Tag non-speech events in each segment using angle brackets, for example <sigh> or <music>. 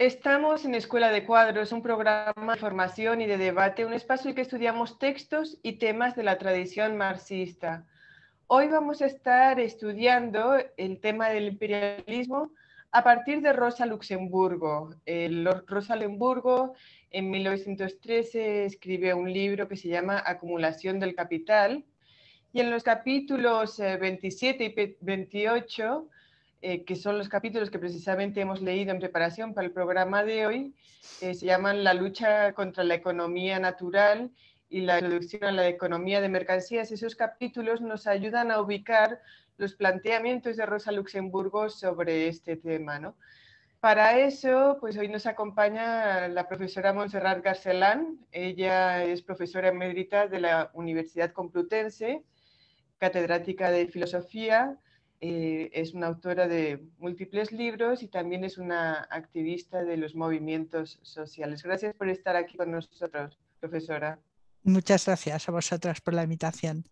Estamos en Escuela de Cuadros, un programa de formación y de debate, un espacio en el que estudiamos textos y temas de la tradición marxista. Hoy vamos a estar estudiando el tema del imperialismo a partir de Rosa Luxemburgo. Rosa Luxemburgo en 1913 escribe un libro que se llama Acumulación del Capital y en los capítulos 27 eh, y 28 eh, que son los capítulos que precisamente hemos leído en preparación para el programa de hoy. Eh, se llaman La lucha contra la economía natural y la introducción a la economía de mercancías. Esos capítulos nos ayudan a ubicar los planteamientos de Rosa Luxemburgo sobre este tema. Para eso, pues hoy nos acompaña la profesora Montserrat Garcelán. Ella es profesora emérita de la Universidad Complutense, catedrática de Filosofía, eh, es una autora de múltiples libros y también es una activista de los movimientos sociales. Gracias por estar aquí con nosotros, profesora. Muchas gracias a vosotras por la invitación.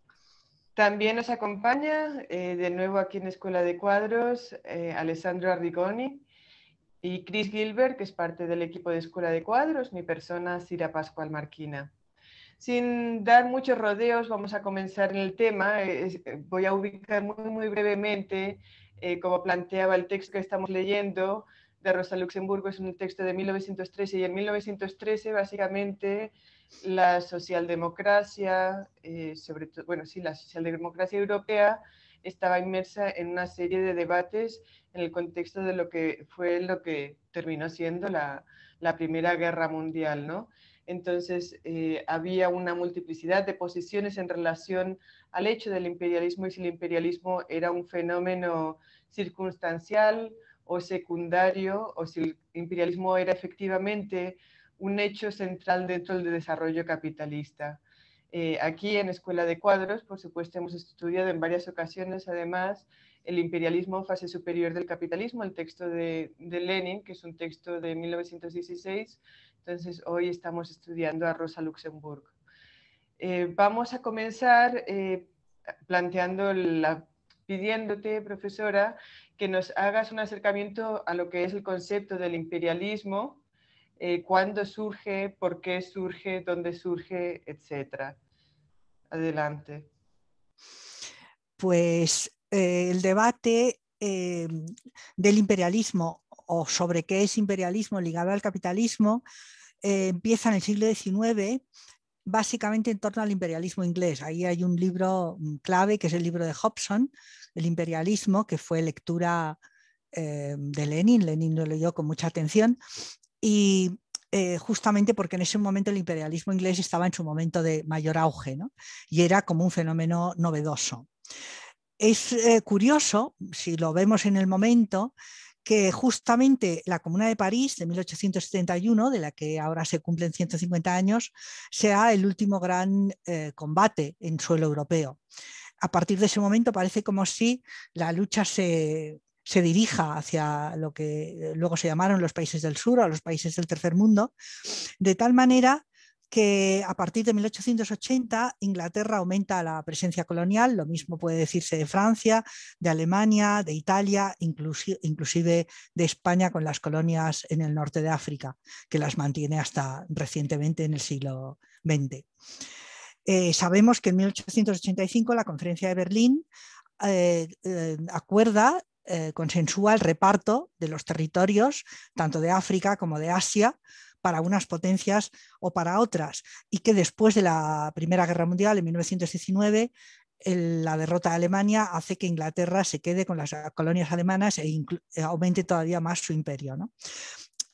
También nos acompaña eh, de nuevo aquí en Escuela de Cuadros eh, Alessandro Arrigoni y Chris Gilbert, que es parte del equipo de Escuela de Cuadros, mi persona Sira Pascual Marquina. Sin dar muchos rodeos, vamos a comenzar en el tema. Eh, voy a ubicar muy, brevemente, eh, como planteaba el texto que estamos leyendo de Rosa Luxemburgo, es un texto de 1913 y en 1913 básicamente la socialdemocracia, eh, sobre todo, bueno, sí, la socialdemocracia europea estaba inmersa en una serie de debates en el contexto de lo que fue lo que terminó siendo la, la Primera Guerra Mundial, ¿no? Entonces, eh, había una multiplicidad de posiciones en relación al hecho del imperialismo y si el imperialismo era un fenómeno circunstancial o secundario, o si el imperialismo era efectivamente un hecho central dentro del desarrollo capitalista. Eh, aquí en Escuela de Cuadros, por supuesto, hemos estudiado en varias ocasiones, además, el imperialismo, fase superior del capitalismo, el texto de Lenin, que es un texto de 1916 entonces, hoy estamos estudiando a Rosa Luxemburg. Eh, vamos a comenzar eh, planteando la, pidiéndote, profesora, que nos hagas un acercamiento a lo que es el concepto del imperialismo, eh, cuándo surge, por qué surge, dónde surge, etc. Adelante. Pues el debate del imperialismo o sobre qué es imperialismo ligado al capitalismo eh, empieza en el siglo XIX básicamente en torno al imperialismo inglés. Ahí hay un libro mm, clave que es el libro de Hobson, El imperialismo, que fue lectura eh, de Lenin. Lenin lo leyó con mucha atención y eh, justamente porque en ese momento el imperialismo inglés estaba en su momento de mayor auge y era como un fenómeno novedoso. Es curioso, si lo vemos en el momento, que justamente la Comuna de París de 1871, de la que ahora se cumplen 150 años, sea el último gran eh, combate en suelo europeo. A partir de ese momento parece como si la lucha se, se dirija hacia lo que eh, luego se llamaron los países del sur o los países del tercer mundo, de tal manera que a partir de 1880 Inglaterra aumenta la presencia colonial, lo mismo puede decirse de Francia, de Alemania, de Italia, inclusive de España con las colonias en el norte de África, que las mantiene hasta recientemente en el siglo XX. Eh, sabemos que en 1885 la Conferencia de Berlín eh, eh, acuerda, consensúa el reparto de los territorios, tanto de África como de Asia, para unas potencias o para otras, y que después de la Primera Guerra Mundial, en 1919, la derrota de Alemania hace que Inglaterra se quede con las colonias alemanas e eh, aumente todavía más su imperio.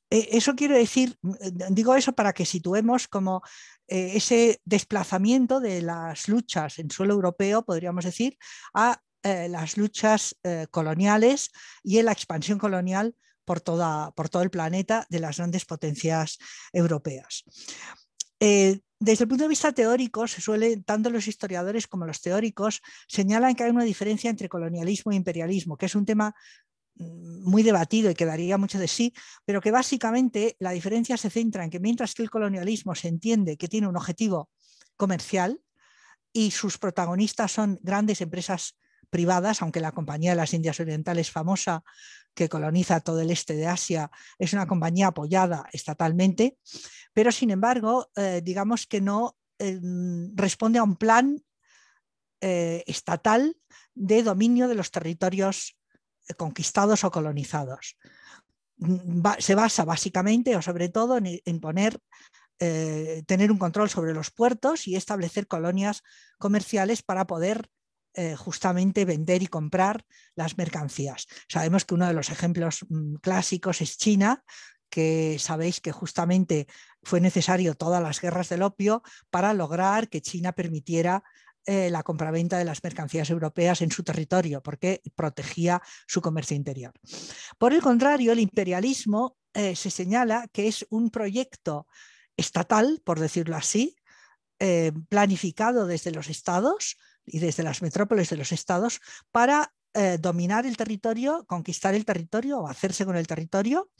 Eh, eso quiero decir, eh, digo eso para que situemos como ese desplazamiento de las luchas en suelo europeo, podríamos decir, a las luchas coloniales y en la expansión colonial por, toda, por todo el planeta de las grandes potencias europeas. Eh, desde el punto de vista teórico, se suele, tanto los historiadores como los teóricos señalan que hay una diferencia entre colonialismo e imperialismo, que es un tema mm, muy debatido y que daría mucho de sí, pero que básicamente la diferencia se centra en que mientras que el colonialismo se entiende que tiene un objetivo comercial y sus protagonistas son grandes empresas privadas, aunque la Compañía de las Indias Orientales famosa que coloniza todo el este de Asia es una compañía apoyada estatalmente, pero sin embargo, eh, digamos que no eh, responde a un plan eh, estatal de dominio de los territorios conquistados o colonizados. se basa básicamente o sobre todo en, poner tener un control sobre los puertos y establecer colonias comerciales para poder eh, justamente vender y comprar las mercancías. Sabemos que uno de los ejemplos mm, clásicos es China, que sabéis que justamente fue necesario todas las guerras del opio para lograr que China permitiera eh, la compraventa de las mercancías europeas en su territorio, porque protegía su comercio interior. Por el contrario, el imperialismo eh, se señala que es un proyecto estatal, por decirlo así, planificado desde los estados, y desde las metrópoles de los estados para eh, dominar el territorio, conquistar el territorio o hacerse con el territorio,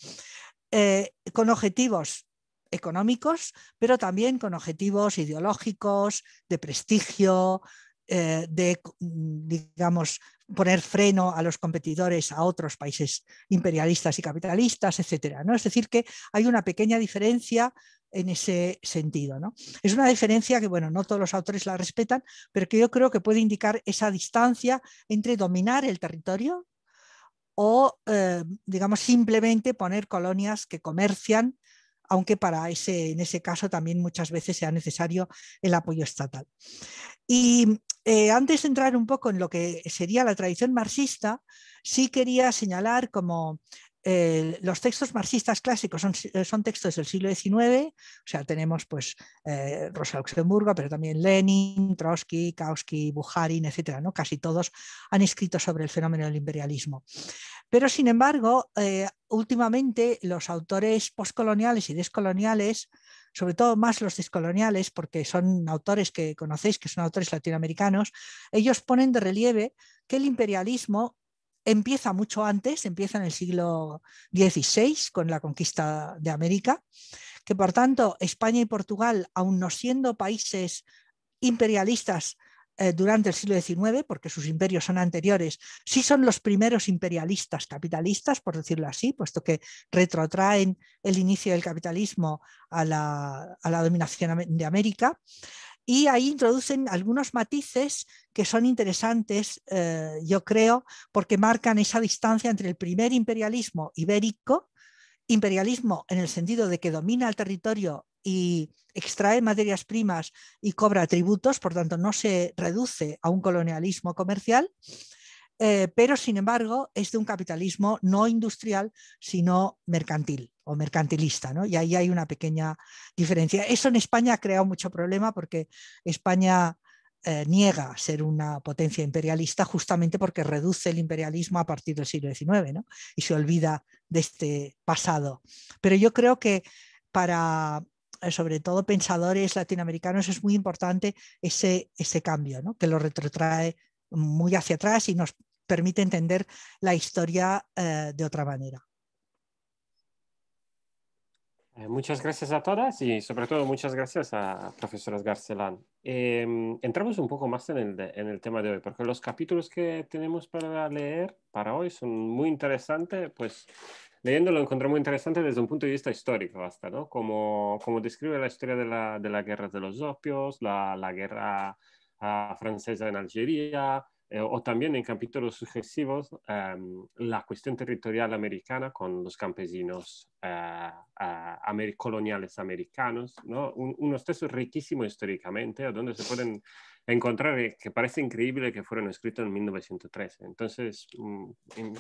eh, con objetivos económicos, pero también con objetivos ideológicos, de prestigio, eh, de, mm, digamos, poner freno a los competidores a otros países imperialistas y capitalistas, etc. ¿no? Es decir, que hay una pequeña diferencia en ese sentido. Es una diferencia que, bueno, no todos los autores la respetan, pero que yo creo que puede indicar esa distancia entre dominar el territorio o, eh, digamos, simplemente poner colonias que comercian, aunque para ese, en ese caso también muchas veces sea necesario el apoyo estatal. Y eh, antes de entrar un poco en lo que sería la tradición marxista, sí quería señalar como los textos marxistas clásicos son, eh, textos del siglo XIX, o sea, tenemos pues eh, Rosa Luxemburgo, pero también Lenin, Trotsky, Kautsky, Buharin, etcétera, ¿no? Casi todos han escrito sobre el fenómeno del imperialismo. Pero sin embargo, eh, últimamente los autores postcoloniales y descoloniales sobre todo más los descoloniales, porque son autores que conocéis, que son autores latinoamericanos, ellos ponen de relieve que el imperialismo empieza mucho antes, empieza en el siglo XVI con la conquista de América, que por tanto España y Portugal, aun no siendo países imperialistas eh, durante el siglo XIX, porque sus imperios son anteriores, sí son los primeros imperialistas capitalistas, por decirlo así, puesto que retrotraen el inicio del capitalismo a la dominación de América y ahí introducen algunos matices que son interesantes, eh, yo creo, porque marcan esa distancia entre el primer imperialismo ibérico, imperialismo en el sentido de que domina el territorio y extrae materias primas y cobra tributos, por tanto no se reduce a un colonialismo comercial, eh, pero sin embargo es de un capitalismo no industrial, sino mercantil o mercantilista, Y ahí hay una pequeña diferencia. Eso en España ha creado mucho problema porque España eh, niega ser una potencia imperialista justamente porque reduce el imperialismo a partir del siglo XIX y se olvida de este pasado. Pero yo creo que para eh, sobre todo pensadores latinoamericanos es muy importante ese, ese cambio, que lo retrotrae muy hacia atrás y nos permite entender la historia eh, de otra manera. Eh, muchas gracias a todas y sobre todo muchas gracias a profesoras Garcelán. Em, entramos un poco más en el, tema de hoy, porque los capítulos que tenemos para leer para hoy son muy interesantes, pues leyéndolo encontré muy interesante desde un punto de vista histórico hasta, ¿no? Como, como describe la historia de la, de la guerra de los opios, la, la guerra ah, francesa en Algeria, eh, o también en capítulos sucesivos em, la cuestión territorial americana con los campesinos eh, coloniales americanos, ¿no? Un, unos textos riquísimos históricamente, donde se pueden encontrar eh, que parece increíble que fueron escritos en 1913. Entonces, mm, en,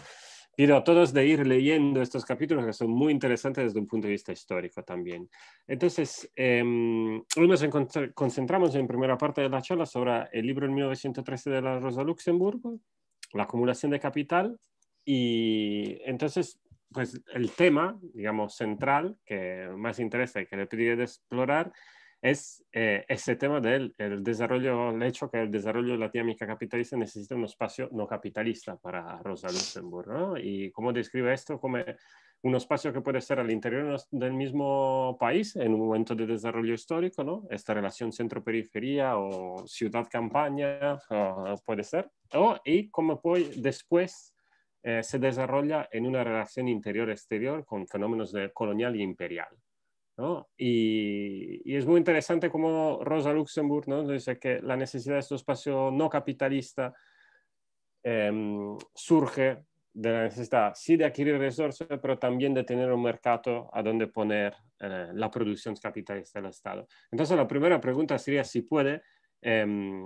pido a todos de ir leyendo estos capítulos que son muy interesantes desde un punto de vista histórico también. Entonces, em, hoy nos concentramos en primera parte de la charla sobre el libro en 1913 de la Rosa Luxemburgo, la acumulación de capital, y entonces, pues el tema, digamos, central que más interesa y que le pide de explorar es eh, ese tema del desarrollo, el hecho que el desarrollo de la dinámica capitalista necesita un espacio no capitalista para Rosa Luxemburg, Y cómo describe esto como un espacio que puede ser al interior del mismo país en un momento de desarrollo histórico, Esta relación centro-periferia o ciudad-campaña puede ser, y cómo puede, después eh, se desarrolla en una relación interior-exterior con fenómenos de colonial y e imperial. Y, es muy interesante como Rosa Luxemburg dice que la necesidad de este espacio no capitalista em, surge de la necesidad sí de adquirir recursos, pero también de tener un mercado a donde poner eh, la producción capitalista del Estado. Entonces, la primera pregunta sería si puede em,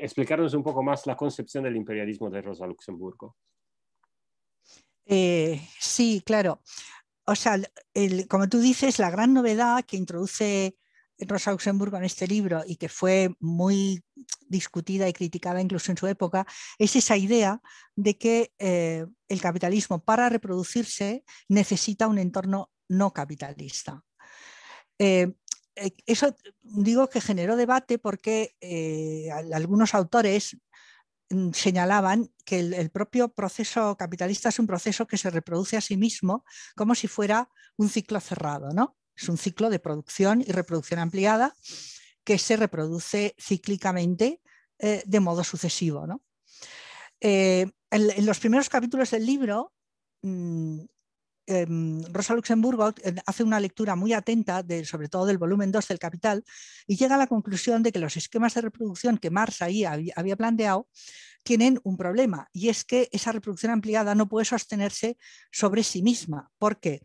explicarnos un poco más la concepción del imperialismo de Rosa Luxemburgo. Eh, sí, claro o sea, como tú dices, la gran novedad que introduce Rosa Luxemburgo en este libro y que fue muy discutida y criticada incluso en su época, es esa idea de que eh, el capitalismo para reproducirse necesita un entorno no capitalista. Eh, eh, eso digo que generó debate porque algunos autores Mm, señalaban que el, propio proceso capitalista es un proceso que se reproduce a sí mismo como si fuera un ciclo cerrado, ¿no? Es un ciclo de producción y reproducción ampliada que se reproduce cíclicamente eh, de modo sucesivo, eh, en, los primeros capítulos del libro mm, Em, Rosa Luxemburgo eh, hace una lectura muy atenta, sobre todo del volumen 2 del Capital, y llega a la conclusión de que los esquemas de reproducción que Marx ahí había planteado tienen un problema, y es que esa reproducción ampliada no puede sostenerse sobre sí misma, porque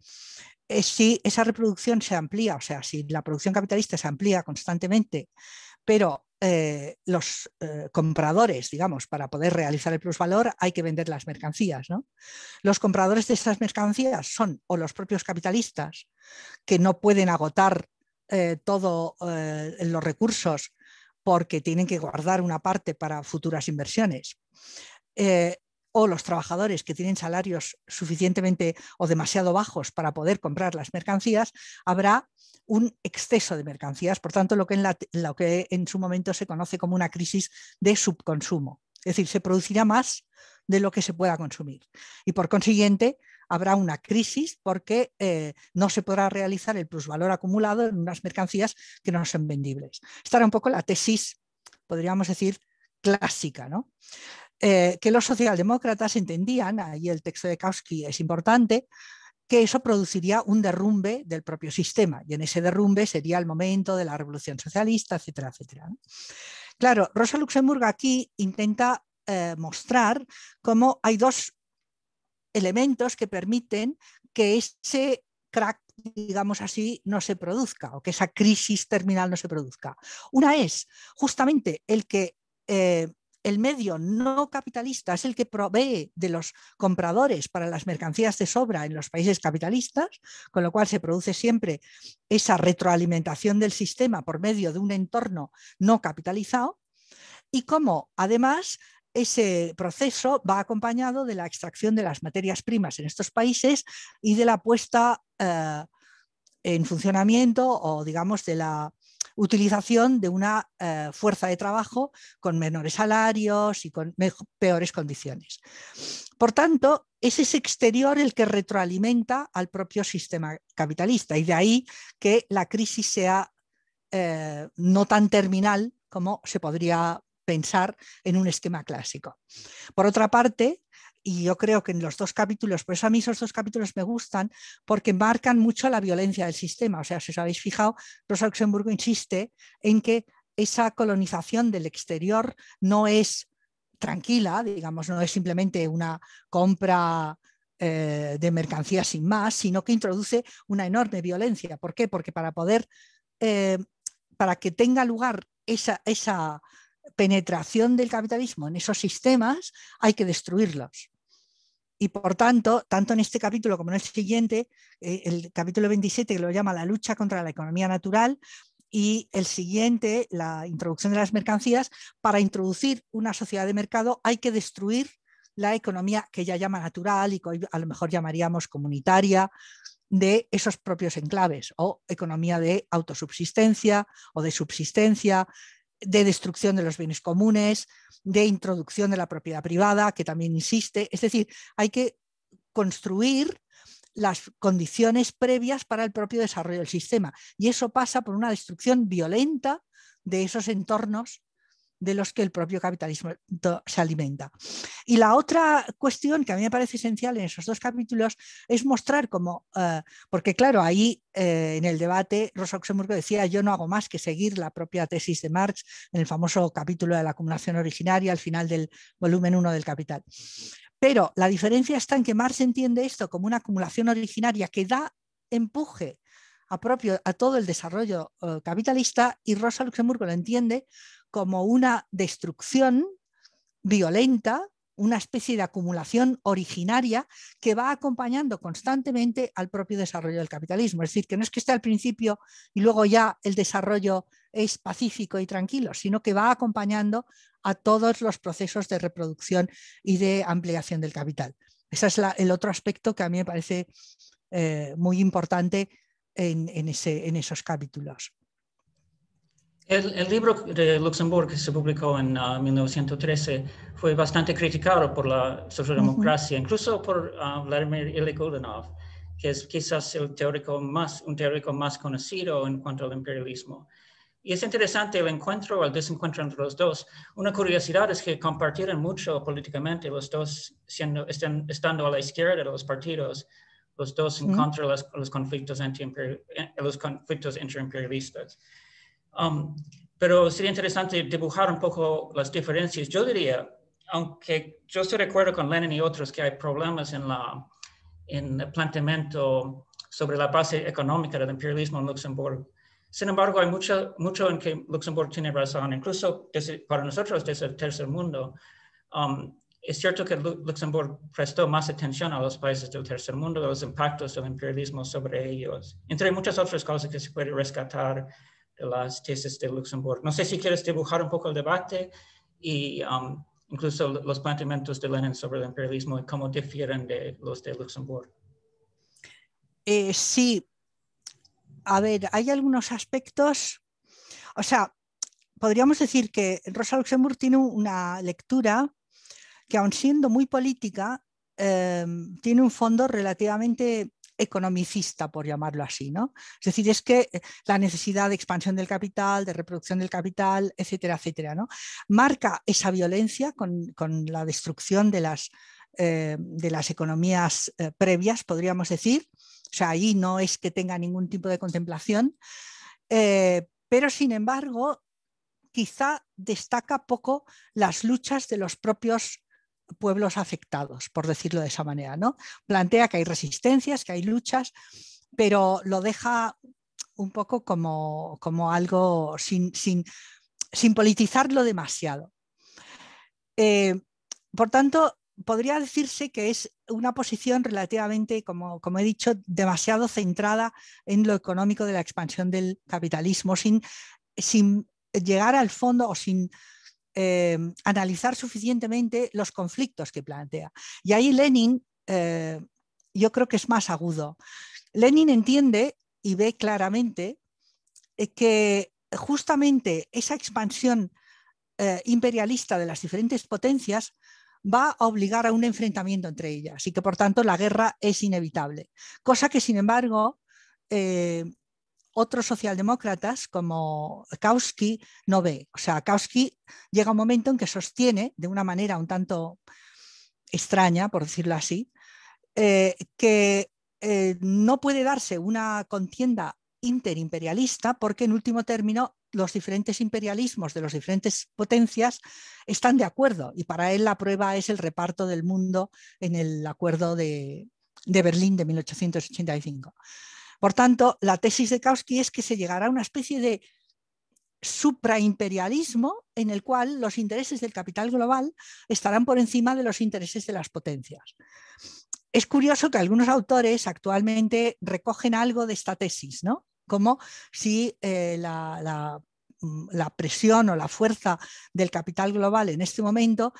eh, si esa reproducción se amplía, o sea, si la producción capitalista se amplía constantemente, pero eh, los eh, compradores, digamos, para poder realizar el plusvalor hay que vender las mercancías. ¿no? Los compradores de estas mercancías son o los propios capitalistas que no pueden agotar eh, todos los recursos porque tienen que guardar una parte para futuras inversiones o los trabajadores que tienen salarios suficientemente o demasiado bajos para poder comprar las mercancías, habrá un exceso de mercancías, por tanto, lo que en, lo que en su momento se conoce como una crisis de subconsumo. Es decir, se producirá más de lo que se pueda consumir. Y por consiguiente, habrá una crisis porque eh, no se podrá realizar el plusvalor acumulado en unas mercancías que no son vendibles. Esta era un poco la tesis, podríamos decir, clásica. ¿no? Eh, que los socialdemócratas entendían, ahí el texto de Kautsky es importante, que eso produciría un derrumbe del propio sistema y en ese derrumbe sería el momento de la revolución socialista, etcétera, etcétera. Claro, Rosa Luxemburgo aquí intenta eh, mostrar cómo hay dos elementos que permiten que ese crack, digamos así, no se produzca o que esa crisis terminal no se produzca. Una es justamente el que eh, el medio no capitalista es el que provee de los compradores para las mercancías de sobra en los países capitalistas, con lo cual se produce siempre esa retroalimentación del sistema por medio de un entorno no capitalizado, y cómo además ese proceso va acompañado de la extracción de las materias primas en estos países y de la puesta eh, en funcionamiento o, digamos, de la utilización de una eh, fuerza de trabajo con menores salarios y con peores condiciones. Por tanto, es ese exterior el que retroalimenta al propio sistema capitalista y de ahí que la crisis sea eh, no tan terminal como se podría pensar en un esquema clásico. Por otra parte, y yo creo que en los dos capítulos, por eso a mí esos dos capítulos me gustan, porque marcan mucho la violencia del sistema. O sea, si os habéis fijado, Rosa Luxemburgo insiste en que esa colonización del exterior no es tranquila, digamos, no es simplemente una compra eh, de mercancías sin más, sino que introduce una enorme violencia. ¿Por qué? Porque para poder, eh, para que tenga lugar esa penetración del capitalismo en esos sistemas, hay que destruirlos. Y por tanto, tanto en este capítulo como en el siguiente, eh, el capítulo 27 que lo llama la lucha contra la economía natural y el siguiente, la introducción de las mercancías, para introducir una sociedad de mercado hay que destruir la economía que ya llama natural y que hoy a lo mejor llamaríamos comunitaria de esos propios enclaves o economía de autosubsistencia o de subsistencia, de destrucción de los bienes comunes, de introducción de la propiedad privada, que también insiste. Es decir, hay que construir las condiciones previas para el propio desarrollo del sistema. Y eso pasa por una destrucción violenta de esos entornos de los que el propio capitalismo se alimenta. Y la otra cuestión que a mí me parece esencial en esos dos capítulos es mostrar cómo, eh, porque claro, ahí eh, en el debate Rosa Luxemburgo decía yo no hago más que seguir la propia tesis de Marx en el famoso capítulo de la acumulación originaria al final del volumen 1 del Capital. Pero la diferencia está en que Marx entiende esto como una acumulación originaria que da empuje a, propio, a todo el desarrollo eh, capitalista y Rosa Luxemburgo lo entiende como una destrucción violenta, una especie de acumulación originaria que va acompañando constantemente al propio desarrollo del capitalismo. Es decir, que no es que esté al principio y luego ya el desarrollo es pacífico y tranquilo, sino que va acompañando a todos los procesos de reproducción y de ampliación del capital. Ese es el otro aspecto que a mí me parece eh, muy importante en esos capítulos. El, libro de Luxemburgo que se publicó en 1913 ah, fue bastante criticado por la socialdemocracia, incluso por ah, Vladimir Vladimir Ulyanov, que es quizás el teórico más, un teórico más conocido en cuanto al imperialismo. Y es interesante el encuentro, o el desencuentro entre los dos. Una curiosidad es que compartieron mucho políticamente los dos, siendo, estando a la izquierda de los partidos, los dos en contra de los, conflictos, anti eh, los conflictos interimperialistas. Um, pero sería interesante dibujar un poco las diferencias. Yo diría, aunque yo estoy de acuerdo con Lenin y otros que hay problemas en, la, en el planteamiento sobre la base económica del imperialismo en Luxemburgo, sin embargo, hay mucho, mucho en que Luxemburgo tiene razón, incluso para nosotros desde el tercer mundo. Um, es cierto que Luxemburgo prestó más atención a los países del tercer mundo, a los impactos del imperialismo sobre ellos, entre muchas otras cosas que se puede rescatar las tesis de Luxemburgo. No sé si quieres dibujar un poco el debate y um, incluso los planteamientos de Lenin sobre el imperialismo y cómo difieren de los de Luxemburgo. Eh, sí. A ver, hay algunos aspectos, o sea, podríamos decir que Rosa Luxemburg tiene una lectura que aun siendo muy política, eh, tiene un fondo relativamente economicista, por llamarlo así. ¿no? Es decir, es que eh, la necesidad de expansión del capital, de reproducción del capital, etcétera, etcétera, ¿no? marca esa violencia con, la destrucción de las, eh, de las economías eh, previas, podríamos decir. O sea, ahí no es que tenga ningún tipo de contemplación, pero sin embargo, quizá destaca poco las luchas de los propios pueblos afectados, por decirlo de esa manera. ¿no? Plantea que hay resistencias, que hay luchas, pero lo deja un poco como, como algo sin, sin, politizarlo demasiado. Eh, por tanto, podría decirse que es una posición relativamente, como, como, he dicho, demasiado centrada en lo económico de la expansión del capitalismo, sin, sin llegar al fondo o sin Em, analizar suficientemente los conflictos que plantea. Y ahí Lenin eh, yo creo que es más agudo. Lenin entiende y ve claramente eh, que justamente esa expansión eh, imperialista de las diferentes potencias va a obligar a un enfrentamiento entre ellas y que por tanto la guerra es inevitable. Cosa que sin embargo otros socialdemócratas como Kautsky no ve. O sea, Kautsky llega un momento en que sostiene, de una manera un tanto extraña, por decirlo así, eh, que eh, no puede darse una contienda interimperialista porque en último término los diferentes imperialismos de las diferentes potencias están de acuerdo y para él la prueba es el reparto del mundo en el acuerdo de Berlín de 1885. Por tanto, la tesis de Kautsky es que se llegará a una especie de supraimperialismo en el cual los intereses del capital global estarán por encima de los intereses de las potencias. Es curioso que algunos autores actualmente recogen algo de esta tesis, ¿no? Como si eh, mm, la presión o la fuerza del capital global en este momento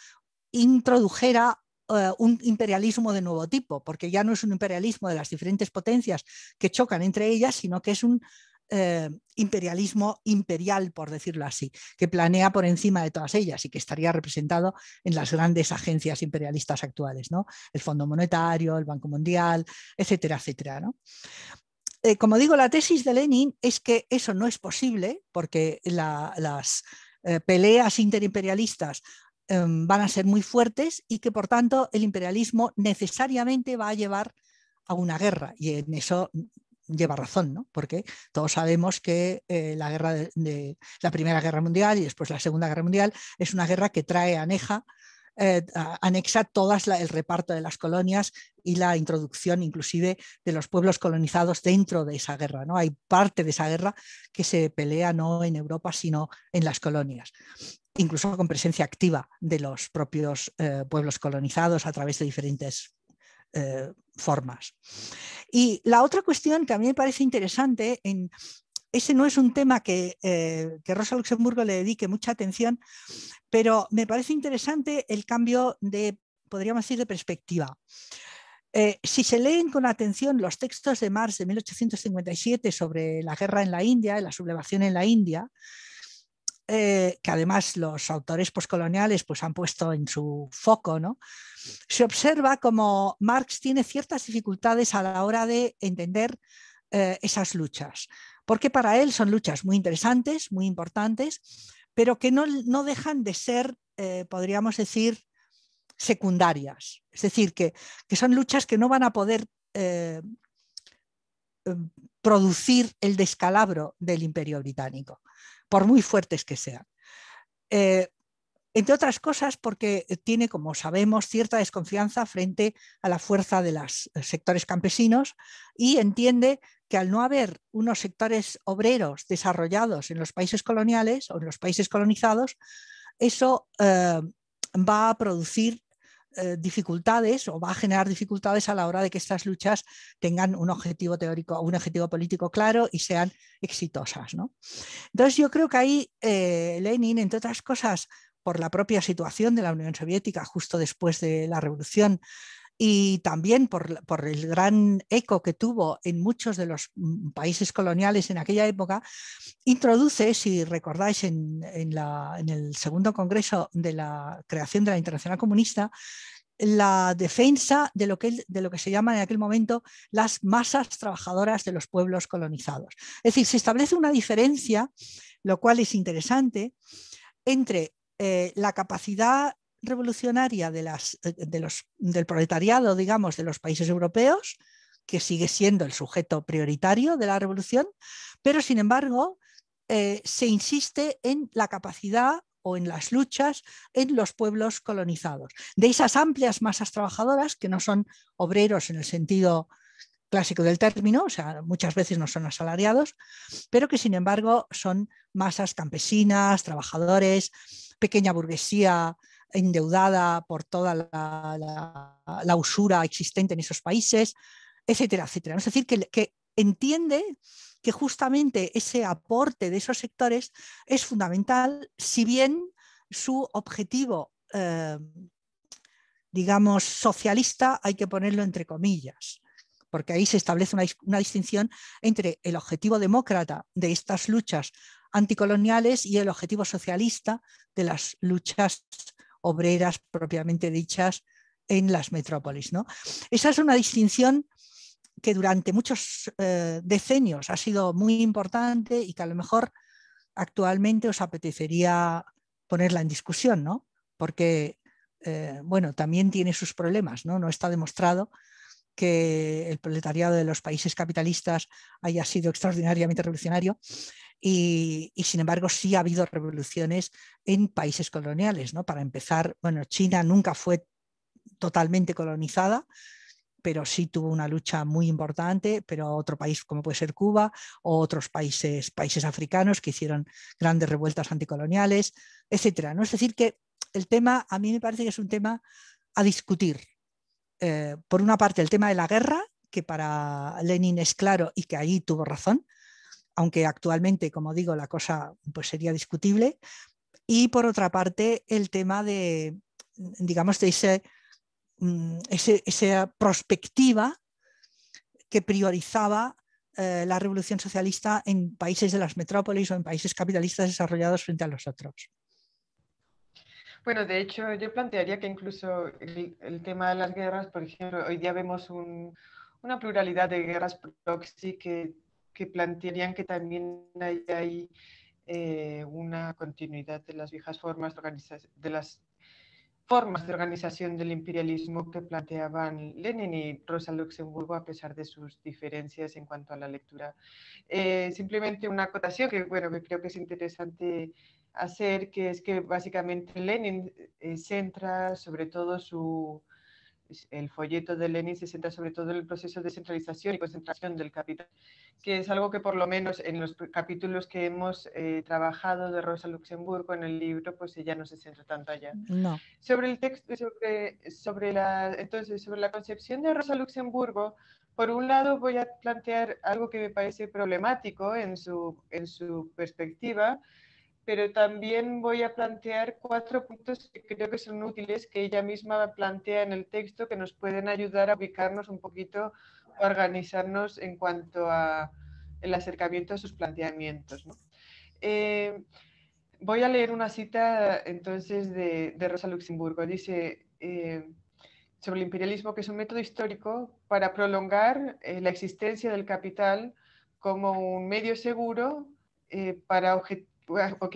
introdujera eh, un imperialismo de nuevo tipo, porque ya no es un imperialismo de las diferentes potencias que chocan entre ellas, sino que es un eh, imperialismo imperial, por decirlo así, que planea por encima de todas ellas y que estaría representado en las grandes agencias imperialistas actuales, ¿no? El Fondo Monetario, el Banco Mundial, etcétera, etcétera, eh, como digo, la tesis de Lenin es que eso no es posible porque las peleas interimperialistas Em, van a ser muy fuertes y que por tanto el imperialismo necesariamente va a llevar a una guerra. Y en eso lleva razón, ¿no? porque todos sabemos que eh, la, guerra de, la Primera Guerra Mundial y después la Segunda Guerra Mundial es una guerra que trae aneja eh, anexa todas el reparto de las colonias y la introducción inclusive de los pueblos colonizados dentro de esa guerra. ¿no? Hay parte de esa guerra que se pelea no en Europa, sino en las colonias, incluso con presencia activa de los propios eh, pueblos colonizados a través de diferentes eh, formas. Y la otra cuestión que a mí me parece interesante en, ese no es un tema eh, que, Rosa Luxemburgo le dedique mucha atención, pero me parece interesante el cambio de, podríamos decir, de perspectiva. Eh, si se leen con atención los textos de Marx de 1857 sobre la guerra en la India, la sublevación en la India, eh, que además los autores poscoloniales pues, han puesto en su foco, se observa como Marx tiene ciertas dificultades a la hora de entender esas luchas porque para él son luchas muy interesantes, muy importantes, pero que no, dejan de ser, eh, podríamos decir, secundarias. Es decir, que, que, son luchas que no van a poder eh, em, producir el descalabro del imperio británico, por muy fuertes que sean. Eh, entre otras cosas porque tiene, como sabemos, cierta desconfianza frente a la fuerza de los sectores campesinos y entiende al no haber unos sectores obreros desarrollados en los países coloniales o en los países colonizados, eso eh, va a producir eh, dificultades o va a generar dificultades a la hora de que estas luchas tengan un objetivo teórico, un objetivo político claro y sean exitosas. Entonces yo creo que ahí eh, Lenin, entre otras cosas, por la propia situación de la Unión Soviética justo después de la revolución, y también por, el gran eco que tuvo en muchos de los mm, países coloniales en aquella época, introduce, si recordáis en, el segundo congreso de la creación de la Internacional Comunista, la defensa de lo, que, se llama en aquel momento las masas trabajadoras de los pueblos colonizados. Es decir, se establece una diferencia, lo cual es interesante, entre eh, la capacidad revolucionaria de las, eh, del proletariado, digamos, de los países europeos, que sigue siendo el sujeto prioritario de la revolución, pero sin embargo eh, se insiste en la capacidad o en las luchas en los pueblos colonizados, de esas amplias masas trabajadoras que no son obreros en el sentido clásico del término, o sea, muchas veces no son asalariados, pero que sin embargo son masas campesinas, trabajadores, pequeña burguesía endeudada por toda la, usura existente en esos países, etcétera, etcétera. Es decir, que, entiende que justamente ese aporte de esos sectores es fundamental, si bien su objetivo, eh, digamos, socialista hay que ponerlo entre comillas, porque ahí se establece una, una, distinción entre el objetivo demócrata de estas luchas anticoloniales y el objetivo socialista de las luchas obreras propiamente dichas en las metrópolis. Esa es una distinción que durante muchos eh, decenios ha sido muy importante y que a lo mejor actualmente os apetecería ponerla en discusión, porque eh, bueno, también tiene sus problemas, ¿no? no está demostrado que el proletariado de los países capitalistas haya sido extraordinariamente revolucionario y, sin embargo sí ha habido revoluciones en países coloniales. ¿no? Para empezar, bueno, China nunca fue totalmente colonizada, pero sí tuvo una lucha muy importante, pero otro país como puede ser Cuba o otros países, países africanos que hicieron grandes revueltas anticoloniales, etc. ¿no? Es decir, que el tema a mí me parece que es un tema a discutir, eh, por una parte, el tema de la guerra, que para Lenin es claro y que ahí tuvo razón, aunque actualmente, como digo, la cosa pues, sería discutible. Y por otra parte, el tema de, mm, esa perspectiva que priorizaba eh, la revolución socialista en países de las metrópolis o en países capitalistas desarrollados frente a los otros. Bueno, de hecho, yo plantearía que incluso el, tema de las guerras, por ejemplo, hoy día vemos una pluralidad de guerras proxy que, que plantearían que también hay, eh, una continuidad de las viejas formas de, las formas de organización del imperialismo que planteaban Lenin y Rosa Luxemburgo a pesar de sus diferencias en cuanto a la lectura. Eh, simplemente una acotación que, bueno, que creo que es interesante hacer, que es que básicamente Lenin eh, centra sobre todo su, el folleto de Lenin se centra sobre todo en el proceso de centralización y concentración del capital, que es algo que por lo menos en los capítulos que hemos eh, trabajado de Rosa Luxemburgo en el libro, pues ya no se centra tanto allá. No. Sobre el texto, sobre, sobre, la, entonces, sobre la concepción de Rosa Luxemburgo, por un lado voy a plantear algo que me parece problemático en su, en su perspectiva, pero también voy a plantear cuatro puntos que creo que son útiles, que ella misma plantea en el texto, que nos pueden ayudar a ubicarnos un poquito, a organizarnos en cuanto a el acercamiento a sus planteamientos. Eh, voy a leer una cita entonces de, Rosa Luxemburgo. Dice eh, sobre el imperialismo que es un método histórico para prolongar eh, la existencia del capital como un medio seguro para objetivos Ah, ok,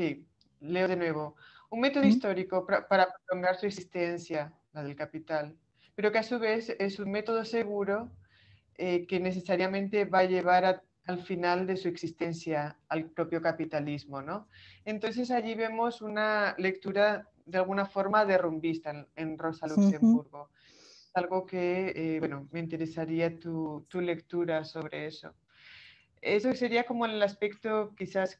leo de nuevo, un método histórico para, prolongar su existencia, la del capital, pero que a su vez es un método seguro eh, que necesariamente va a llevar al final de su existencia al propio capitalismo, ¿no? Entonces allí vemos una lectura de alguna forma derrumbista en, Rosa Luxemburgo. Algo que, eh, bueno, me interesaría tu, tu lectura sobre eso. Eso sería como el aspecto quizás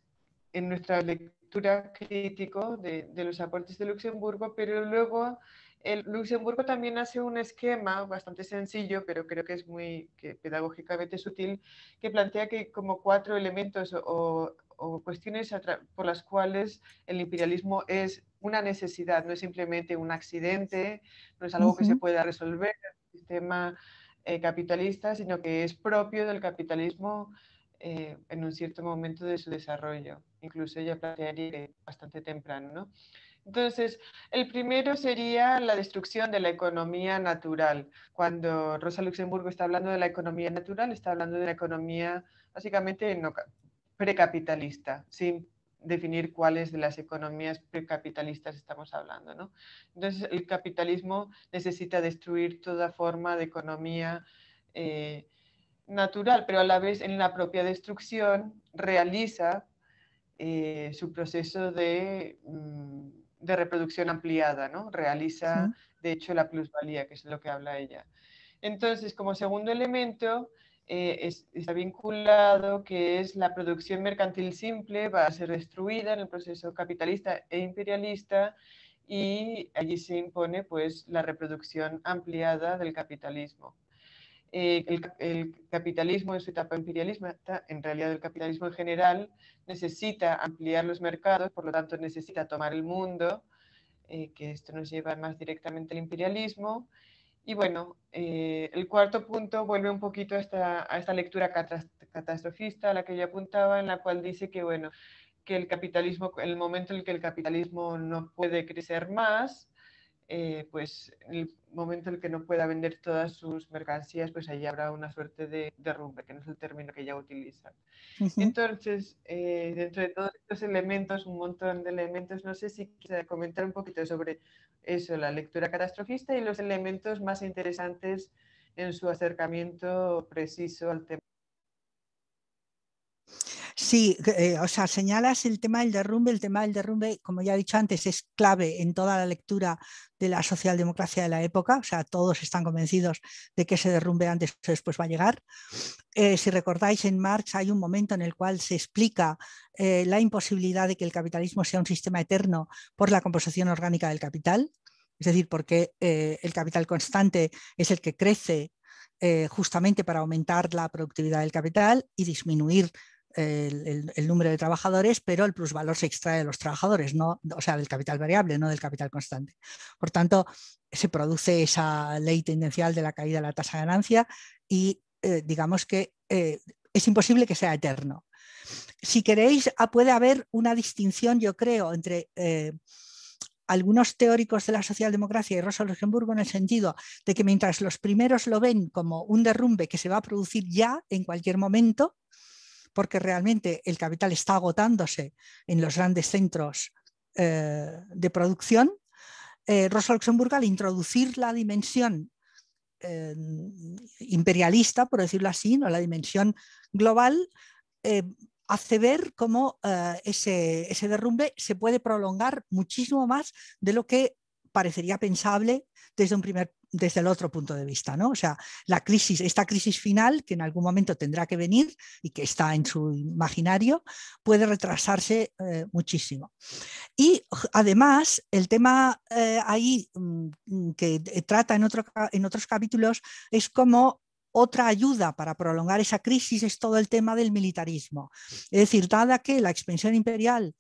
en nuestra lectura crítico de, de los aportes de Luxemburgo, pero luego el Luxemburgo también hace un esquema bastante sencillo, pero creo que es muy que pedagógicamente sutil, que plantea que como cuatro elementos o, o cuestiones por las cuales el imperialismo es una necesidad, no es simplemente un accidente, no es algo que se pueda resolver en el sistema eh, capitalista, sino que es propio del capitalismo eh, en un cierto momento de su desarrollo. Incluso ella plantearía bastante temprano, ¿no? Entonces, el primero sería la destrucción de la economía natural. Cuando Rosa Luxemburgo está hablando de la economía natural, está hablando de la economía básicamente precapitalista, sin definir cuáles de las economías precapitalistas estamos hablando. ¿no? Entonces, el capitalismo necesita destruir toda forma de economía eh, natural, pero a la vez en la propia destrucción realiza eh, su proceso mm, de, reproducción ampliada, ¿no? Realiza, de hecho, la plusvalía, que es lo que habla ella. Entonces, como segundo elemento, eh, está vinculado que es la producción mercantil simple, va a ser destruida en el proceso capitalista e imperialista y allí se impone pues la reproducción ampliada del capitalismo. Eh, el, capitalismo en su etapa imperialista, en realidad el capitalismo en general, necesita ampliar los mercados, por lo tanto necesita tomar el mundo, eh, que esto nos lleva más directamente al imperialismo. Y bueno, eh, el cuarto punto vuelve un poquito a esta, lectura catastrofista a la que yo apuntaba, en la cual dice que, bueno, que el capitalismo, el momento en el que el capitalismo no puede crecer más, eh, pues en el momento en el que no pueda vender todas sus mercancías, pues ahí habrá una suerte de derrumbe, que no es el término que ya utilizan. Entonces, eh, dentro de todos estos elementos, un montón de elementos, no sé si quisiera comentar un poquito sobre eso, la lectura catastrofista y los elementos más interesantes en su acercamiento preciso al tema Sí, eh, o sea, señalas el tema del derrumbe. El tema del derrumbe, como ya he dicho antes, es clave en toda la lectura de la socialdemocracia de la época. O sea, todos están convencidos de que ese derrumbe antes o después va a llegar. Eh, si recordáis, en Marx hay un momento en el cual se explica eh, la imposibilidad de que el capitalismo sea un sistema eterno por la composición orgánica del capital. Es decir, porque el capital constante es el que crece justamente para aumentar la productividad del capital y disminuir el, número de trabajadores, pero el plusvalor se extrae de los trabajadores, no, o sea, del capital variable, no del capital constante. Por tanto, se produce esa ley tendencial de la caída de la tasa de ganancia y eh, digamos que eh, es imposible que sea eterno. Si queréis, ah, puede haber una distinción, yo creo, entre... Eh, algunos teóricos de la socialdemocracia y Rosa Luxemburgo en el sentido de que mientras los primeros lo ven como un derrumbe que se va a producir ya en cualquier momento, porque realmente el capital está agotándose en los grandes centros eh, de producción, eh, Rosa Luxemburgo al introducir la dimensión eh, imperialista, por decirlo así, no la dimensión global, hace ver cómo ese, derrumbe se puede prolongar muchísimo más de lo que parecería pensable desde un primer punto desde el otro punto de vista, O sea, la crisis, esta crisis final que en algún momento tendrá que venir y que está en su imaginario, puede retrasarse eh, muchísimo. Y además, el tema eh, ahí mm, que trata en, otros capítulos es como otra ayuda para prolongar esa crisis es todo el tema del militarismo. Es decir, dada que la expansión imperial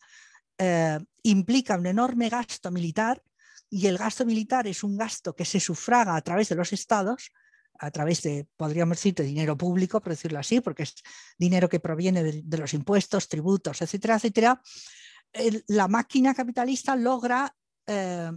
eh, implica un enorme gasto militar, y el gasto militar es un gasto que se sufraga a través de los estados, a través de, podríamos decir, de dinero público, por decirlo así, porque es dinero que proviene de, los impuestos, tributos, etcétera, etcétera, la máquina capitalista logra eh,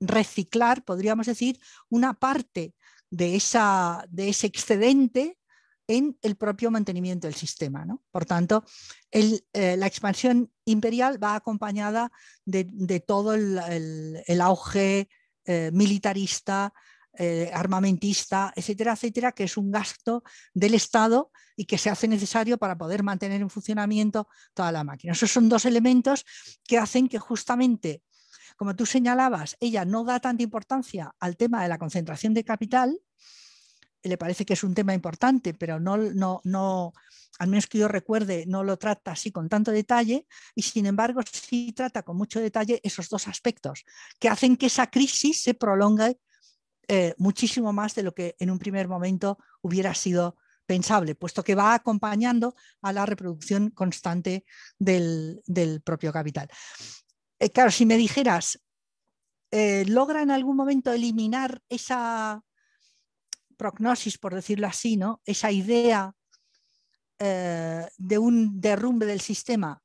reciclar, podríamos decir, una parte de, esa, de ese excedente en el propio mantenimiento del sistema. ¿no? Por tanto, eh, la expansión imperial va acompañada de, todo el, auge eh, militarista, eh, armamentista, etcétera, etcétera, que es un gasto del Estado y que se hace necesario para poder mantener en funcionamiento toda la máquina. Esos son dos elementos que hacen que justamente, como tú señalabas, ella no da tanta importancia al tema de la concentración de capital, le parece que es un tema importante, pero no, no, no, al menos que yo recuerde, no lo trata así con tanto detalle, y sin embargo sí trata con mucho detalle esos dos aspectos que hacen que esa crisis se prolongue eh, muchísimo más de lo que en un primer momento hubiera sido pensable, puesto que va acompañando a la reproducción constante del, propio capital. Eh, claro, si me dijeras, eh, ¿logra en algún momento eliminar esa prognosis, por decirlo así, ¿no? esa idea eh, de un derrumbe del sistema,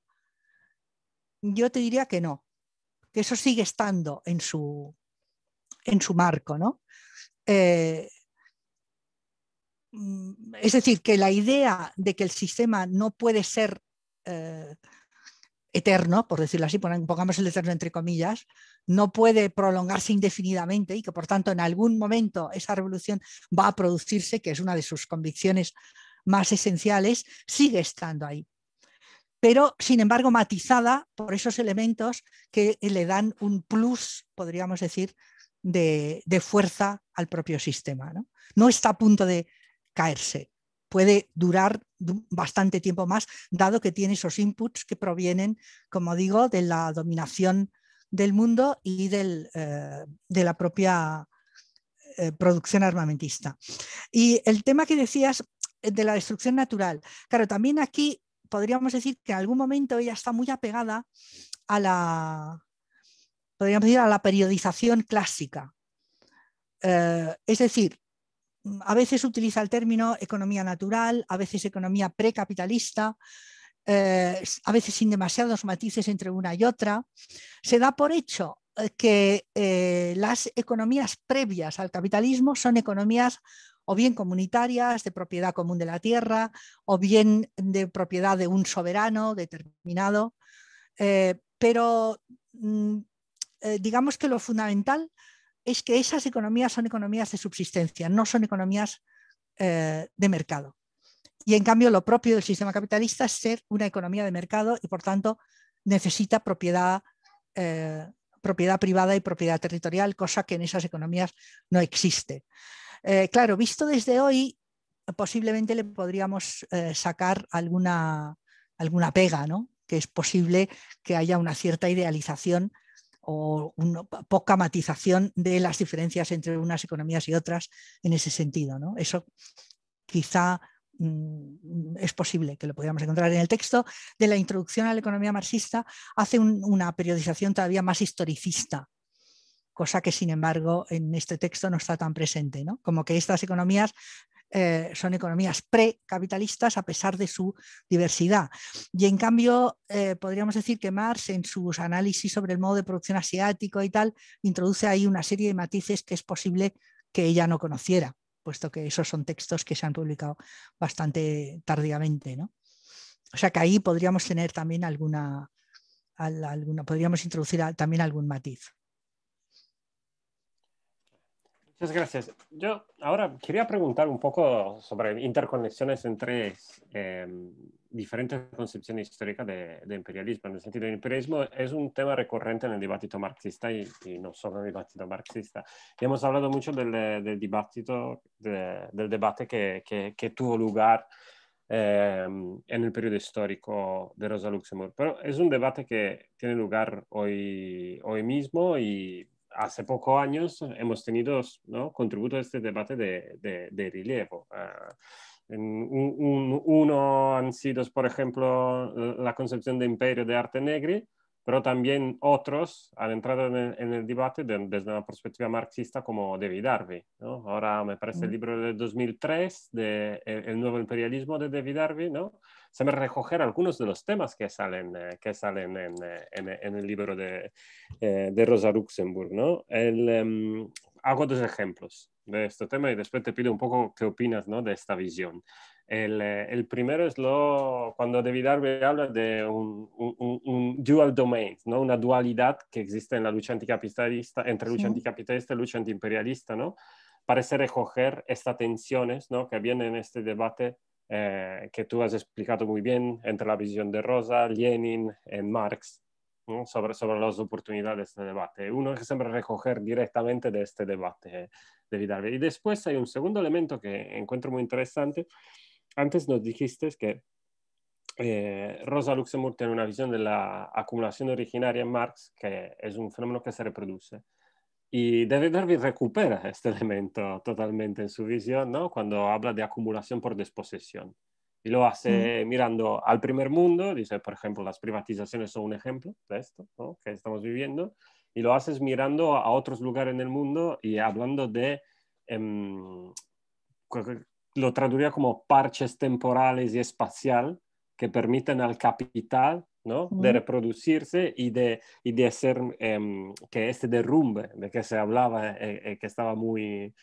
yo te diría que no, que eso sigue estando en su, en su marco. ¿no? Eh, mm, es decir, que la idea de que el sistema no puede ser eh, eterno, por decirlo así, pongamos el eterno entre comillas, no puede prolongarse indefinidamente y que por tanto en algún momento esa revolución va a producirse, que es una de sus convicciones más esenciales, sigue estando ahí. Pero, sin embargo, matizada por esos elementos que le dan un plus, podríamos decir, de, fuerza al propio sistema. no está a punto de caerse puede durar bastante tiempo más, dado que tiene esos inputs que provienen, como digo, de la dominación del mundo y eh, de la propia eh, producción armamentista. Y el tema que decías eh, de la destrucción natural, claro, también aquí podríamos decir que en algún momento ella está muy apegada a la, podríamos decir, a la periodización clásica. es decir, Mm, a veces utiliza el término economía natural, a veces economía precapitalista, eh, a veces sin demasiados matices entre una y otra. Se da por hecho eh, que eh, las economías previas al capitalismo son economías o bien comunitarias, de propiedad común de la tierra, o bien de propiedad de un soberano determinado. pero mm, digamos que lo fundamental es que esas economías son economías de subsistencia, no son economías eh, de mercado. Y en cambio, lo propio del sistema capitalista es ser una economía de mercado y, por tanto, necesita propiedad, eh, propiedad privada y propiedad territorial, cosa que en esas economías no existe. Eh, claro, visto desde hoy, posiblemente le podríamos sacar alguna, alguna pega, ¿no? que es posible que haya una cierta idealización o una poca matización de las diferencias entre unas economías y otras en ese sentido. ¿no? Eso quizá mm, es posible que lo podamos encontrar en el texto de la introducción a la economía marxista, hace una periodización todavía más historicista, cosa que sin embargo en este texto no está tan presente, como que estas economías eh, son economías precapitalistas a pesar de su diversidad. Y en cambio, eh, podríamos decir que Marx en sus análisis sobre el modo de producción asiático y tal, introduce ahí una serie de matices que es posible que ella no conociera, puesto que esos son textos que se han publicado bastante tardíamente. ¿no? O sea que ahí podríamos tener también alguna, alguna podríamos introducir también algún matiz. Muchas gracias. Yo ahora quería preguntar un poco sobre interconexiones entre em, diferentes concepciones históricas de, imperialismo. En el sentido, del imperialismo es un tema recurrente en el debate marxista y, no solo en el debate marxista. hemos hablado mucho del, debate, del debate que, tuvo lugar em, en el periodo histórico de Rosa Luxemburg. Pero es un debate que tiene lugar hoy, hoy mismo y hace pocos años hemos tenido ¿no? contributos a este debate de, de, ah, uno han sido, por ejemplo, la concepción de imperio de arte negri, pero también otros han entrado en el, en el debate desde una perspectiva marxista como David Harvey. ¿no? Ahora me parece el libro de 2003, de eh, el, nuevo imperialismo de David Harvey, ¿no? se me recoger algunos de los temas que salen, eh, que salen eh, en, el libro de, Rosa Luxemburg. Em, hago dos ejemplos de este tema y después te pido un poco qué opinas ¿no? de esta visión. El, eh, el, primero es lo, cuando David Arbe habla de un, dual domain, ¿no? una dualidad que existe en la lucha anticapitalista, entre lucha anticapitalista y lucha antiimperialista, ¿no? parece recoger estas tensiones ¿no? que vienen en este debate eh, que tú has explicado muy bien entre la visión de Rosa, Lenin y eh, Marx sobre, sobre las oportunidades de debate. Uno que siempre recoger directamente de este debate eh, de Y después hay un segundo elemento que encuentro muy interesante, antes nos dijiste que eh, Rosa Luxemburg tiene una visión de la acumulación originaria en Marx, que es un fenómeno que se reproduce. Y David Darby recupera este <laughs> elemento totalmente en su visión, ¿no? Cuando habla de acumulación por desposesión. Y lo hace mirando al primer mundo, dice, por ejemplo, las privatizaciones son un ejemplo de esto que estamos viviendo, y lo haces mirando a otros lugares en el mundo y hablando de, em, lo traduciría como parches temporales y espaciales que permiten al capital de reproducirse y de, y de hacer em, que este derrumbe de que se hablaba, y eh, eh, que estaba muy,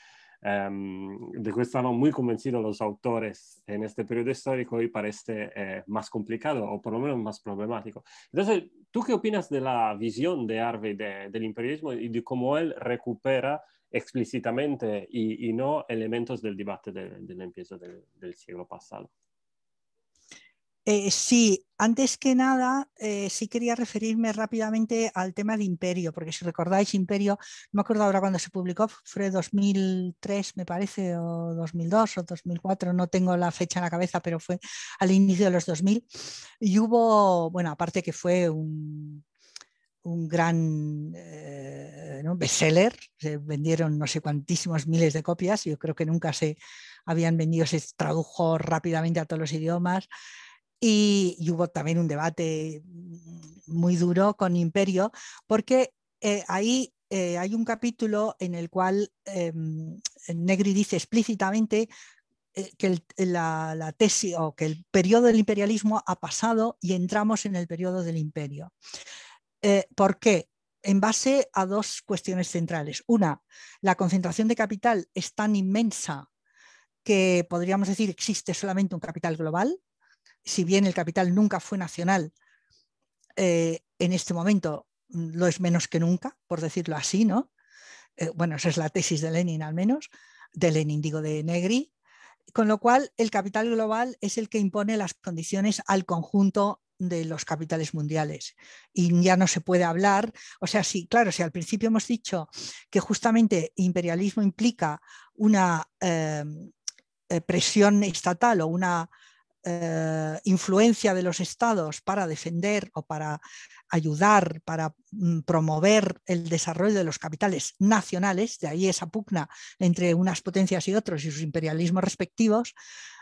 em, de que estaban muy convencidos los autores en este periodo histórico y parece este, eh, más complicado o por lo menos más problemático. Entonces, ¿tú qué opinas de la visión de Harvey del imperialismo y de cómo él recupera explícitamente y, no elementos del debate del empiezo del, siglo pasado. Eh, sí, antes que nada, eh, sí quería referirme rápidamente al tema del Imperio, porque si recordáis, Imperio, no me acuerdo ahora cuándo se publicó, fue 2003, me parece, o 2002 o 2004, no tengo la fecha en la cabeza, pero fue al inicio de los 2000. Y hubo, bueno, aparte que fue un, un gran eh, bestseller, se vendieron no sé cuantísimos miles de copias, yo creo que nunca se habían vendido, se tradujo rápidamente a todos los idiomas y, hubo también un debate muy duro con Imperio, porque eh, ahí eh, hay un capítulo en el cual Negri dice explícitamente que la, tesis o que el periodo del imperialismo ha pasado y entramos en el periodo del imperio. Eh, ¿Por qué? En base a dos cuestiones centrales. Una, la concentración de capital es tan inmensa que podríamos decir existe solamente un capital global. Si bien el capital nunca fue nacional, eh, en este momento mm, lo es menos que nunca, por decirlo así, ¿no? Eh, bueno, esa es la tesis de Lenin al menos, de Lenin digo de Negri, con lo cual el capital global es el que impone las condiciones al conjunto de los capitales mundiales. Y ya no se puede hablar, o sea, sí, claro, si al principio hemos dicho que justamente imperialismo implica una eh, eh, presión estatal o una eh, influencia de los estados para defender o para ayudar, para mm, promover el desarrollo de los capitales nacionales, de ahí esa pugna entre unas potencias y otros y sus imperialismos respectivos,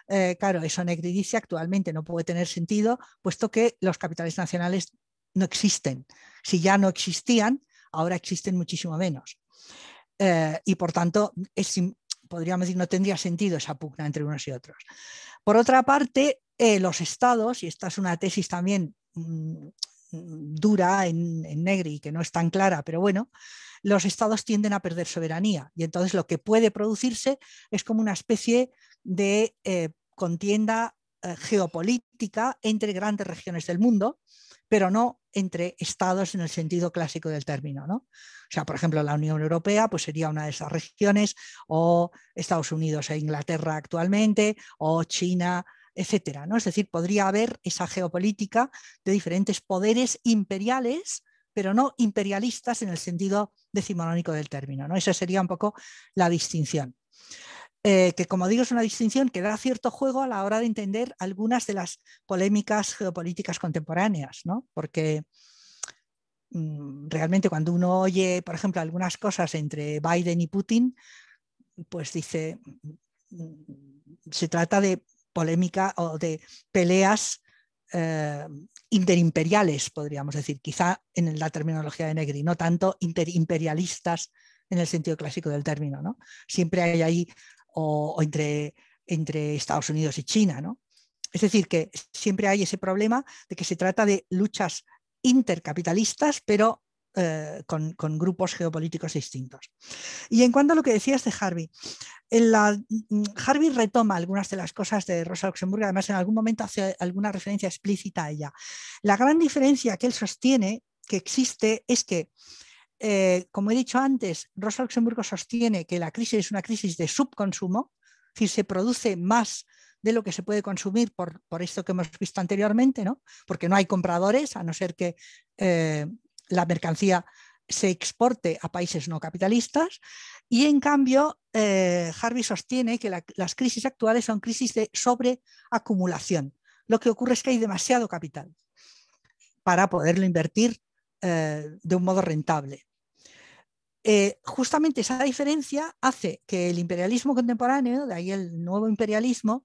eh, claro, eso dice actualmente no puede tener sentido, puesto que los capitales nacionales no existen. Si ya no existían, ahora existen muchísimo menos. Eh, y por tanto, es podríamos decir, no tendría sentido esa pugna entre unos y otros. Por otra parte, eh, los estados, y esta es una tesis también mm, dura en, en Negri, que no es tan clara, pero bueno, los estados tienden a perder soberanía y entonces lo que puede producirse es como una especie de eh, contienda eh, geopolítica entre grandes regiones del mundo, pero no entre estados en el sentido clásico del término. O sea, por ejemplo, la Unión Europea pues sería una de esas regiones, o Estados Unidos e Inglaterra actualmente, o China, etcétera. ¿no? Es decir, podría haber esa geopolítica de diferentes poderes imperiales pero no imperialistas en el sentido decimonónico del término. ¿no? Esa sería un poco la distinción. Eh, que como digo es una distinción que da cierto juego a la hora de entender algunas de las polémicas geopolíticas contemporáneas, ¿no? porque mm, realmente cuando uno oye, por ejemplo, algunas cosas entre Biden y Putin, pues dice, mm, se trata de polémica o de peleas eh, interimperiales, podríamos decir, quizá en la terminología de Negri, no tanto interimperialistas en el sentido clásico del término. ¿no? Siempre hay ahí o, entre, Estados Unidos y China. Es decir, que siempre hay ese problema de que se trata de luchas intercapitalistas, pero eh, con, grupos geopolíticos distintos. Y en cuanto a lo que decías de Harvey, mm, Harvey retoma algunas de las cosas de Rosa Luxemburgo, además en algún momento hace alguna referencia explícita a ella. La gran diferencia que él sostiene que existe es que eh, como he dicho antes, Rosa Luxemburgo sostiene que la crisis es una crisis de subconsumo, es decir, se produce más de lo que se puede consumir por, esto que hemos visto anteriormente, ¿no? porque no hay compradores, a no ser que eh, la mercancía se exporte a países no capitalistas y en cambio eh, Harvey sostiene que las crisis actuales son crisis de sobreacumulación. Lo que ocurre es que hay demasiado capital para poderlo invertir eh, de un modo rentable. Eh, justamente esa diferencia hace que el imperialismo contemporáneo, de ahí el nuevo imperialismo,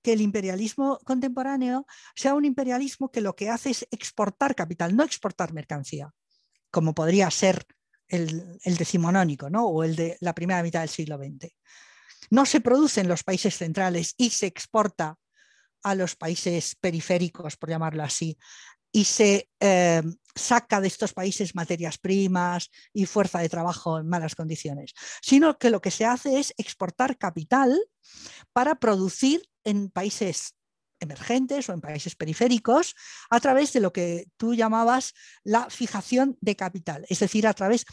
que el imperialismo contemporáneo sea un imperialismo que lo que hace es exportar capital, no exportar mercancía, como podría ser el, decimonónico o el de la primera mitad del siglo XX. No se produce en los países centrales y se exporta a los países periféricos, por llamarlo así, y se eh, saca de estos países materias primas y fuerza de trabajo en malas condiciones, sino que lo que se hace es exportar capital para producir en países emergentes o en países periféricos a través de lo que tú llamabas la fijación de capital, es decir, a través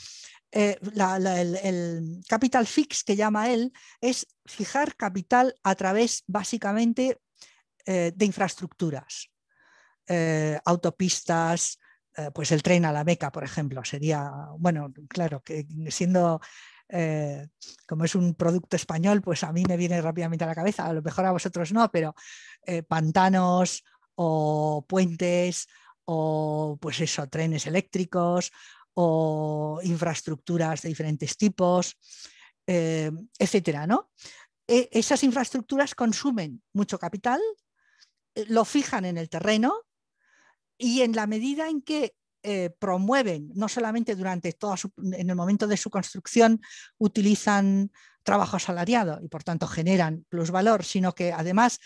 eh, el, capital fix que llama él es fijar capital a través básicamente eh, de infraestructuras. Eh, autopistas, eh, pues el tren a la Meca, por ejemplo, sería, bueno, claro, que siendo eh, como es un producto español, pues a mí me viene rápidamente a la cabeza, a lo mejor a vosotros no, pero pantanos o puentes o pues eso, trenes eléctricos o infraestructuras de diferentes tipos, etcétera, ¿no? E, esas infraestructuras consumen mucho capital, lo fijan en el terreno y en la medida en que eh, promueven, no solamente durante toda su, en el momento de su construcción, utilizan trabajo asalariado y por tanto generan plusvalor, sino que además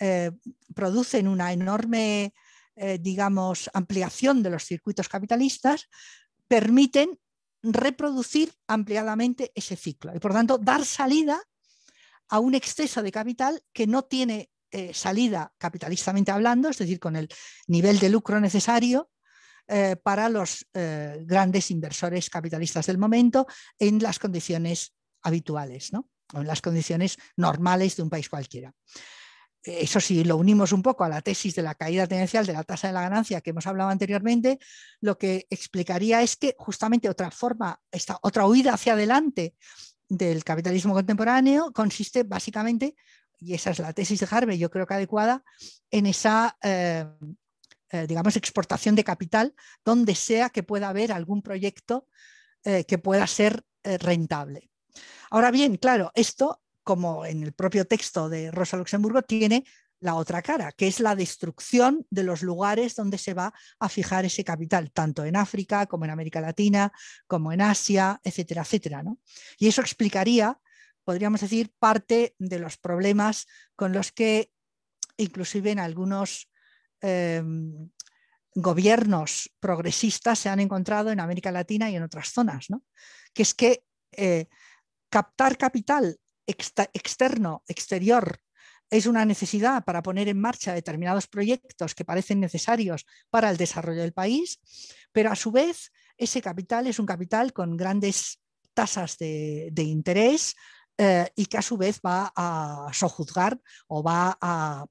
eh, producen una enorme, eh, digamos, ampliación de los circuitos capitalistas, permiten reproducir ampliadamente ese ciclo y por tanto dar salida a un exceso de capital que no tiene eh, salida capitalistamente hablando, es decir, con el nivel de lucro necesario eh, para los eh, grandes inversores capitalistas del momento en las condiciones habituales, ¿no? o en las condiciones normales de un país cualquiera. Eso sí, lo unimos un poco a la tesis de la caída tendencial de la tasa de la ganancia que hemos hablado anteriormente, lo que explicaría es que justamente otra forma, esta otra huida hacia adelante del capitalismo contemporáneo consiste básicamente y esa es la tesis de Harvey, yo creo que adecuada, en esa, eh, eh, digamos, exportación de capital, donde sea que pueda haber algún proyecto eh, que pueda ser rentable. Ahora bien, claro, esto, como en el propio texto de Rosa Luxemburgo, tiene la otra cara, que es la destrucción de los lugares donde se va a fijar ese capital, tanto en África como en América Latina, como en Asia, etcétera, etcétera. Y eso explicaría podríamos decir, parte de los problemas con los que inclusive en algunos em, gobiernos progresistas se han encontrado en América Latina y en otras zonas, ¿no? que es que eh, captar capital externo, exterior, es una necesidad para poner en marcha determinados proyectos que parecen necesarios para el desarrollo del país, pero a su vez ese capital es un capital con grandes tasas de interés, eh, y que a su vez va a sojuzgar o va a,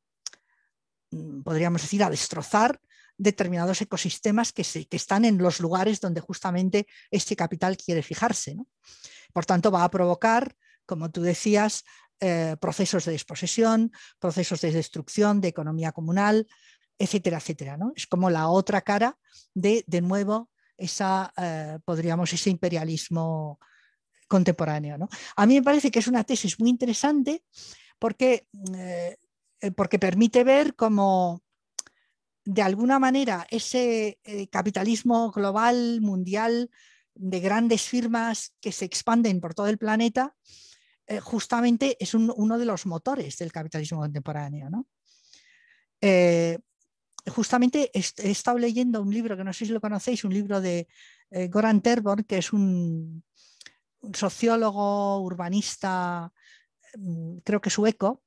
mm, podríamos decir, a destrozar determinados ecosistemas que, que están en los lugares donde justamente este capital quiere fijarse. Por tanto, va a provocar, como tú decías, eh, procesos de desposesión, procesos de destrucción de economía comunal, etcétera, etcétera. ¿no? Es como la otra cara de, de nuevo, esa, eh, podríamos, ese imperialismo contemporáneo. A mí me parece que es una tesis muy interesante porque, mm, eh, porque permite ver cómo, de alguna manera, ese eh, capitalismo global, mundial, de grandes firmas que se expanden por todo el planeta, eh, justamente es uno de los motores del capitalismo contemporáneo. justamente he estado leyendo un libro que no sé si lo conocéis, un libro de Goran Terborn, que es un sociólogo, urbanista, mm, creo que sueco,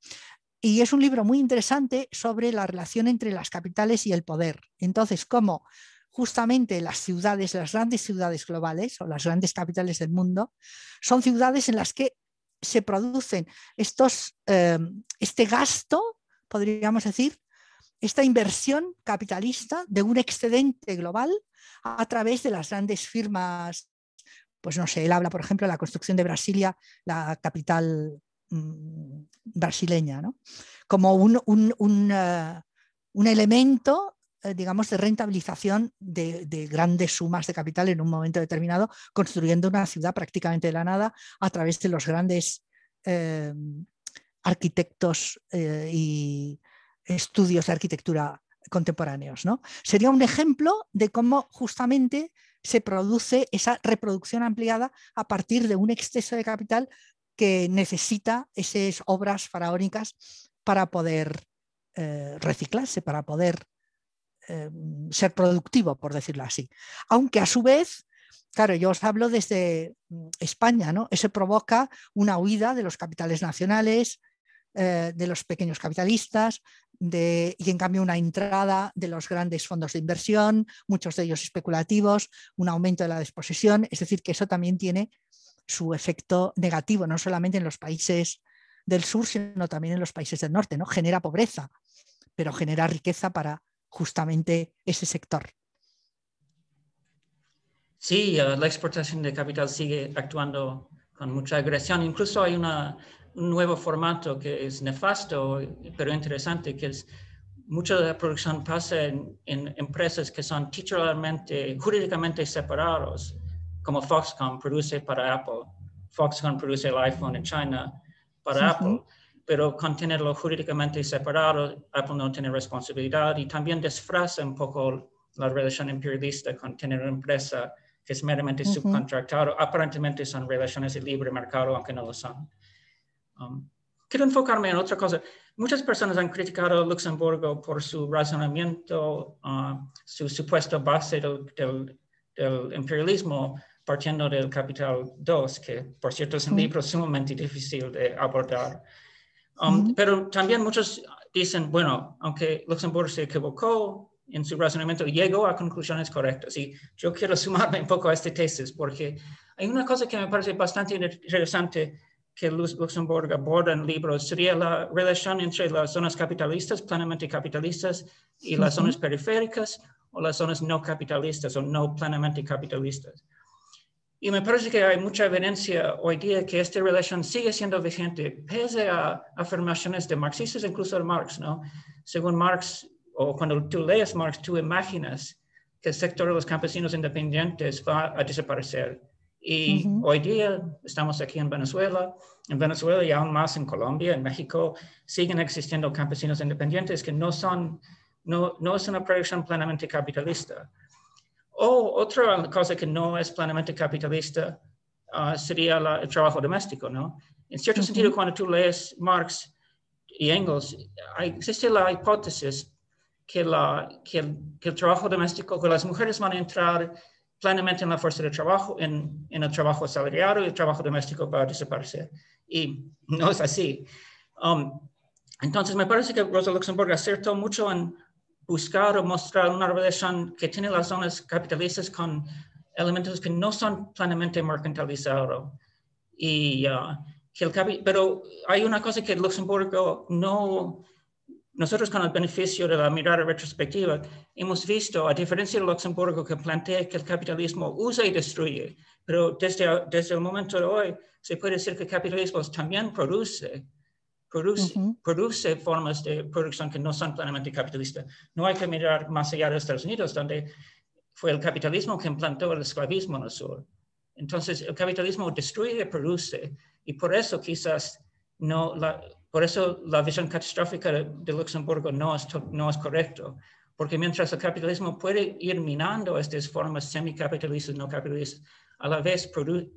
y es un libro muy interesante sobre la relación entre las capitales y el poder. Entonces, cómo justamente las ciudades, las grandes ciudades globales o las grandes capitales del mundo, son ciudades en las que se producen estos, em, este gasto, podríamos decir, esta inversión capitalista de un excedente global a través de las grandes firmas pues no sé, él habla, por ejemplo, de la construcción de Brasilia, la capital mm, brasileña, como un, eh, elemento eh, digamos, de rentabilización de, grandes sumas de capital en un momento determinado, construyendo una ciudad prácticamente de la nada a través de los grandes eh, arquitectos y estudios de arquitectura contemporáneos. ¿no? Sería un ejemplo de cómo justamente se produce esa reproducción ampliada a partir de un exceso de capital que necesita esas obras faraónicas para poder eh, reciclarse, para poder eh, ser productivo, por decirlo así. Aunque a su vez, claro, yo os hablo desde mm, España, ¿no? Eso provoca una huida de los capitales nacionales, eh, de los pequeños capitalistas y en cambio una entrada de los grandes fondos de inversión, muchos de ellos especulativos, un aumento de la disposición, es decir, que eso también tiene su efecto negativo, no solamente en los países del sur, sino también en los países del norte, ¿no? Genera pobreza, pero genera riqueza para justamente ese sector. Sí, la exportación de capital sigue actuando con mucha agresión. Incluso hay una un nuevo formato que es nefasto, pero interesante, que es mucho de la producción pasa en, empresas que son titularmente, jurídicamente separados, como Foxconn produce para Apple, Foxconn produce el iPhone en China para Apple. pero con tenerlo jurídicamente separado, Apple no tiene responsabilidad y también disfraza un poco la relación imperialista con tener una empresa que es meramente subcontratado Aparentemente son relaciones de libre mercado, aunque no lo son. Um, quiero enfocarme en otra cosa. Muchas personas han criticado a Luxemburgo por su razonamiento, uh, su supuesto base del, imperialismo partiendo del Capital II, que por cierto es un libro sumamente difícil de abordar. Um, pero también muchos dicen, bueno, aunque Luxemburgo se equivocó en su razonamiento, llegó a conclusiones correctas. Y yo quiero <laughs> sumarme un poco a esta tesis porque hay una cosa que me parece bastante interesante que Luz Luxemburg aborda en libros sería la relación entre las zonas capitalistas, plenamente capitalistas, y las zonas periféricas o las zonas no capitalistas o no plenamente capitalistas. Y me parece que hay mucha evidencia hoy día que esta relación sigue siendo vigente, pese a afirmaciones de marxistas, incluso de Marx, ¿no? Según Marx, o cuando tú lees Marx, tú imaginas que el sector de los campesinos independientes va a desaparecer y hoy día estamos aquí en Venezuela, en Venezuela y aún más en Colombia, en México, siguen existiendo campesinos independientes que no son, no, no es una producción plenamente capitalista. O otra cosa que no es plenamente capitalista ah, sería el trabajo doméstico, ¿no? En cierto sentido, cuando tú lees Marx y Engels, existe la hipótesis que, la, el, que el trabajo doméstico, que las mujeres van a entrar plenamente en la fuerza de trabajo, en, el trabajo asalariado y el trabajo doméstico para a desaparecer. Y no es así. Um, entonces, me parece que Rosa Luxemburgo acertó mucho en buscar o mostrar una relación que tiene las zonas capitalistas con elementos que no son plenamente mercantilizados. Y, uh, pero hay una cosa que Luxemburgo no nosotros con el beneficio de la mirada retrospectiva hemos visto, a diferencia de Luxemburgo que plantea que el capitalismo usa y destruye, pero desde, desde el momento de hoy se puede decir que el capitalismo también produce, produce, produce formas de producción que no son plenamente capitalistas. No hay que mirar más allá de Estados Unidos, donde fue el capitalismo que implantó el esclavismo en el sur. Entonces, el capitalismo destruye y produce, y por eso quizás no la, por eso la visión catastrófica de Luxemburgo no es, no es correcto, porque mientras el capitalismo puede ir minando estas formas semi-capitalistas y no capitalistas, a la vez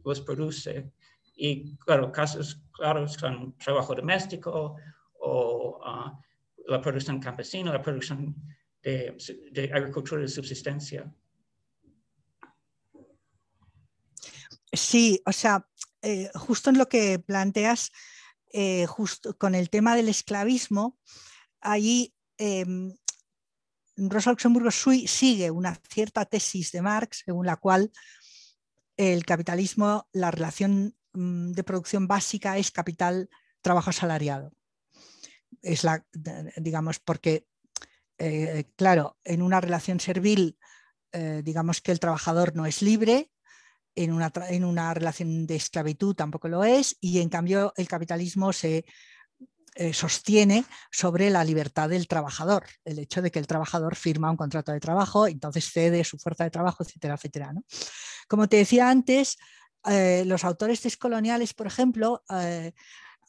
los produce. Y claro, casos claros son trabajo doméstico o ah, la producción campesina, la producción de, agricultura de subsistencia. Sí, o sea, eh, justo en lo que planteas, eh, justo con el tema del esclavismo, ahí em, Rosa Luxemburgo sigue una cierta tesis de Marx según la cual el capitalismo, la relación mm, de producción básica es capital trabajo asalariado. Es la, digamos, porque, eh, claro, en una relación servil, eh, digamos que el trabajador no es libre, en una, relación de esclavitud tampoco lo es, y en cambio el capitalismo se eh, sostiene sobre la libertad del trabajador, el hecho de que el trabajador firma un contrato de trabajo, entonces cede su fuerza de trabajo, etcétera, etcétera. Como te decía antes, eh, los autores descoloniales, por ejemplo, eh,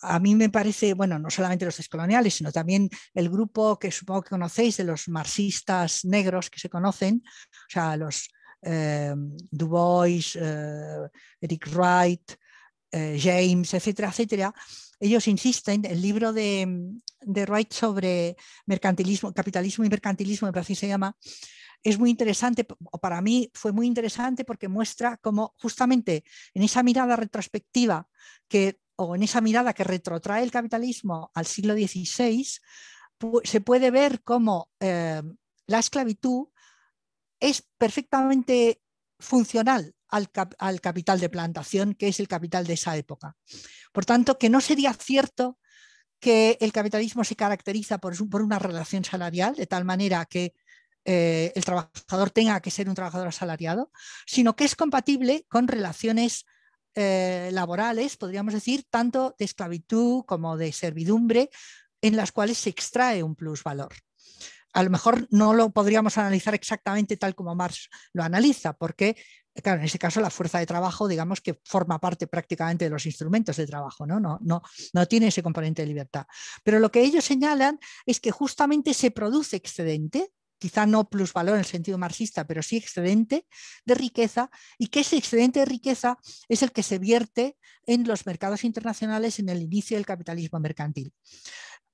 a mí me parece, bueno, no solamente los descoloniales, sino también el grupo que supongo que conocéis de los marxistas negros que se conocen, o sea, los eh, du Bois, eh, Eric Wright, eh, James, etcétera, etcétera, ellos insisten, el libro de, Wright sobre mercantilismo, capitalismo y mercantilismo, me así se llama, es muy interesante, o para mí fue muy interesante porque muestra cómo justamente en esa mirada retrospectiva que, o en esa mirada que retrotrae el capitalismo al siglo XVI, se puede ver cómo la esclavitud es perfectamente funcional al, capital de plantación, que es el capital de esa época. Por tanto, que no sería cierto que el capitalismo se caracteriza por, una relación salarial, de tal manera que eh, el trabajador tenga que ser un trabajador asalariado, sino que es compatible con relaciones eh, laborales, podríamos decir, tanto de esclavitud como de servidumbre, en las cuales se extrae un plusvalor a lo mejor no lo podríamos analizar exactamente tal como Marx lo analiza, porque, claro, en ese caso la fuerza de trabajo, digamos que forma parte prácticamente de los instrumentos de trabajo, ¿no? No, no, no tiene ese componente de libertad. Pero lo que ellos señalan es que justamente se produce excedente, quizá no plusvalor en el sentido marxista, pero sí excedente de riqueza, y que ese excedente de riqueza es el que se vierte en los mercados internacionales en el inicio del capitalismo mercantil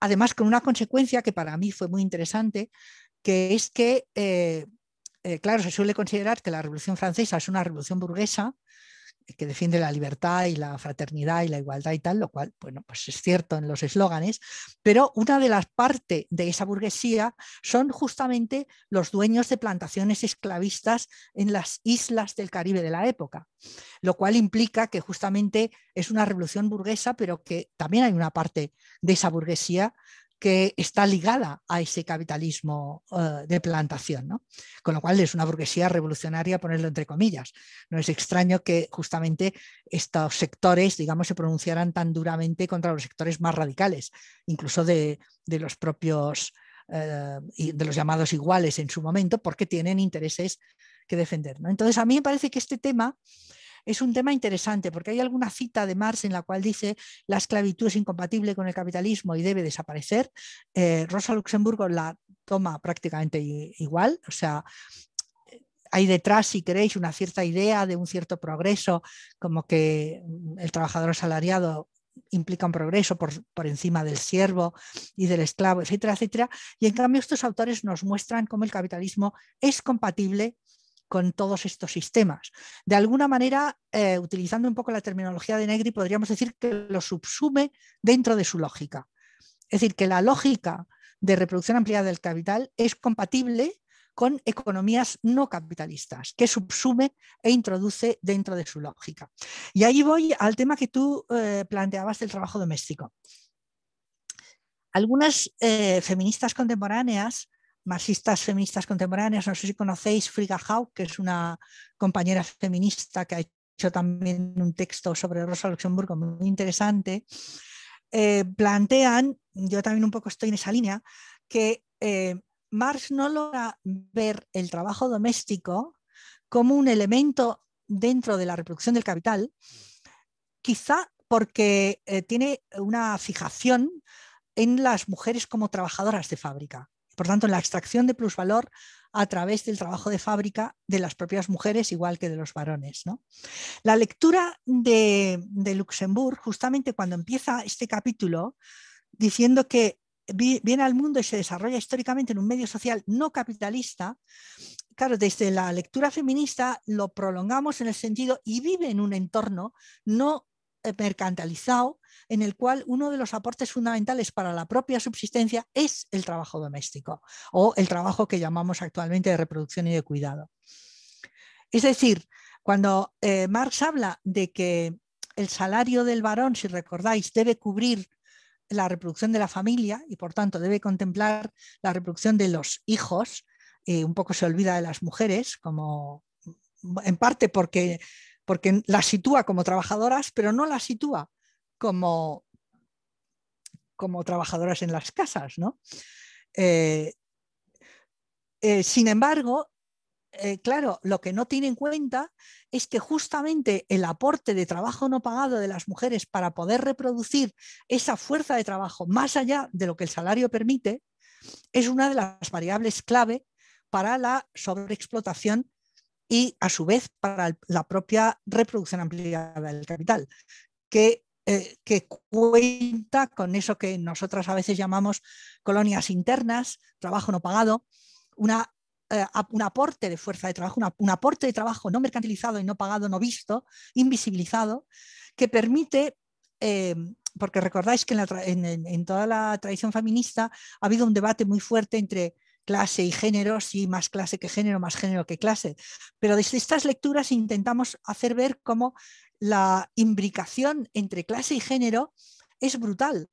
además con una consecuencia que para mí fue muy interesante, que es que, eh, eh, claro, se suele considerar que la Revolución Francesa es una revolución burguesa, que defiende la libertad y la fraternidad y la igualdad y tal, lo cual, bueno, pues es cierto en los eslóganes, pero una de las partes de esa burguesía son justamente los dueños de plantaciones esclavistas en las islas del Caribe de la época, lo cual implica que justamente es una revolución burguesa, pero que también hay una parte de esa burguesía que está ligada a ese capitalismo eh, de plantación. ¿no? Con lo cual es una burguesía revolucionaria, ponerlo entre comillas. No es extraño que justamente estos sectores, digamos, se pronunciaran tan duramente contra los sectores más radicales, incluso de, los propios eh, de los llamados iguales en su momento, porque tienen intereses que defender. ¿no? Entonces, a mí me parece que este tema es un tema interesante porque hay alguna cita de Marx en la cual dice la esclavitud es incompatible con el capitalismo y debe desaparecer. Eh, Rosa Luxemburgo la toma prácticamente igual, o sea, hay detrás, si queréis, una cierta idea de un cierto progreso, como que el trabajador asalariado implica un progreso por, por, encima del siervo y del esclavo, etcétera, etcétera. Y en cambio estos autores nos muestran cómo el capitalismo es compatible con todos estos sistemas. De alguna manera, eh, utilizando un poco la terminología de Negri, podríamos decir que lo subsume dentro de su lógica. Es decir, que la lógica de reproducción ampliada del capital es compatible con economías no capitalistas, que subsume e introduce dentro de su lógica. Y ahí voy al tema que tú eh, planteabas del trabajo doméstico. Algunas eh, feministas contemporáneas marxistas feministas contemporáneas. No sé si conocéis Frigga Hau que es una compañera feminista que ha hecho también un texto sobre Rosa Luxemburgo muy interesante. Eh, plantean, yo también un poco estoy en esa línea, que eh, Marx no logra ver el trabajo doméstico como un elemento dentro de la reproducción del capital, quizá porque eh, tiene una fijación en las mujeres como trabajadoras de fábrica. Por tanto, la extracción de plusvalor a través del trabajo de fábrica de las propias mujeres, igual que de los varones. La lectura de, de Luxemburg, justamente cuando empieza este capítulo, diciendo que viene al mundo y se desarrolla históricamente en un medio social no capitalista, claro, desde la lectura feminista lo prolongamos en el sentido y vive en un entorno no eh, mercantilizado en el cual uno de los aportes fundamentales para la propia subsistencia es el trabajo doméstico o el trabajo que llamamos actualmente de reproducción y de cuidado. Es decir, cuando eh, Marx habla de que el salario del varón, si recordáis, debe cubrir la reproducción de la familia y por tanto debe contemplar la reproducción de los hijos, eh, un poco se olvida de las mujeres, como en parte porque porque las sitúa como trabajadoras, pero no las sitúa como, como trabajadoras en las casas. Eh, eh, sin embargo, eh, claro, lo que no tiene en cuenta es que justamente el aporte de trabajo no pagado de las mujeres para poder reproducir esa fuerza de trabajo más allá de lo que el salario permite es una de las variables clave para la sobreexplotación y a su vez para la propia reproducción ampliada del capital, que, eh, que cuenta con eso que nosotras a veces llamamos colonias internas, trabajo no pagado, una eh, un aporte de fuerza de trabajo, un aporte de trabajo no mercantilizado y no pagado, no visto, invisibilizado, que permite, eh, porque recordáis que en, toda la tradición feminista ha habido un debate muy fuerte entre clase y género, sí, más clase que género, más género que clase. Pero desde estas lecturas intentamos hacer ver cómo la imbricación entre clase y género es brutal,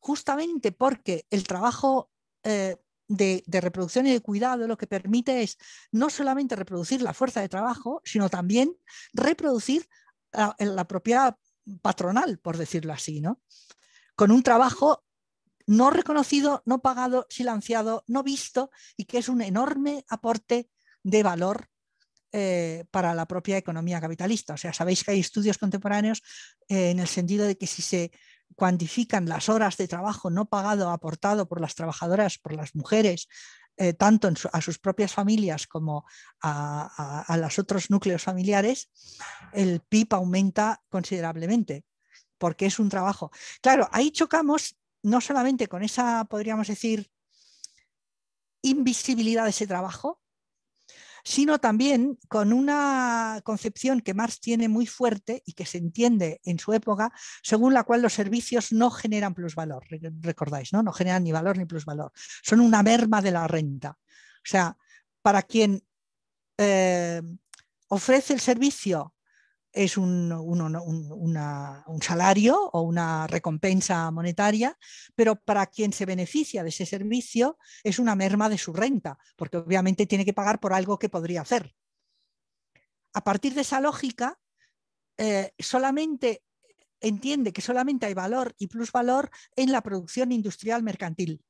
justamente porque el trabajo eh, de, reproducción y de cuidado lo que permite es no solamente reproducir la fuerza de trabajo, sino también reproducir la, la propia patronal, por decirlo así, ¿no? Con un trabajo no reconocido, no pagado, silenciado, no visto y que es un enorme aporte de valor eh, para la propia economía capitalista. O sea, sabéis que hay estudios contemporáneos eh, en el sentido de que si se cuantifican las horas de trabajo no pagado aportado por las trabajadoras, por las mujeres, eh, tanto a sus propias familias como a, a los otros núcleos familiares, el PIB aumenta considerablemente porque es un trabajo. Claro, ahí chocamos no solamente con esa, podríamos decir, invisibilidad de ese trabajo, sino también con una concepción que Marx tiene muy fuerte y que se entiende en su época, según la cual los servicios no generan plusvalor, recordáis, ¿no? generan ni valor ni plusvalor, son una merma de la renta. O sea, para quien eh, ofrece el servicio es un, salario o una recompensa monetaria, pero para quien se beneficia de ese servicio es una merma de su renta, porque obviamente tiene que pagar por algo que podría hacer. A partir de esa lógica, eh, solamente entiende que solamente hay valor y plusvalor en la producción industrial mercantil,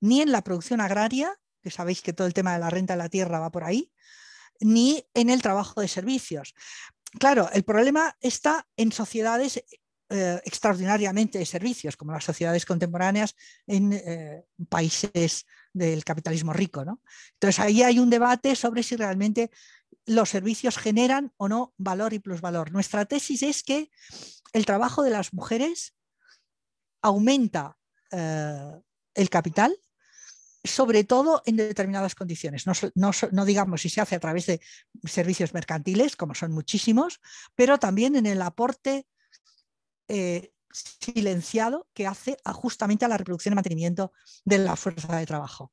ni en la producción agraria, que sabéis que todo el tema de la renta de la tierra va por ahí, ni en el trabajo de servicios claro, el problema está en sociedades eh, extraordinariamente de servicios, como las sociedades contemporáneas en eh, países del capitalismo rico. Entonces ahí hay un debate sobre si realmente los servicios generan o no valor y plusvalor. Nuestra tesis es que el trabajo de las mujeres aumenta eh, el capital sobre todo en determinadas condiciones. No, digamos si se hace a través de servicios mercantiles, como son muchísimos, pero también en el aporte eh, silenciado que hace justamente a la reproducción y mantenimiento de la fuerza de trabajo,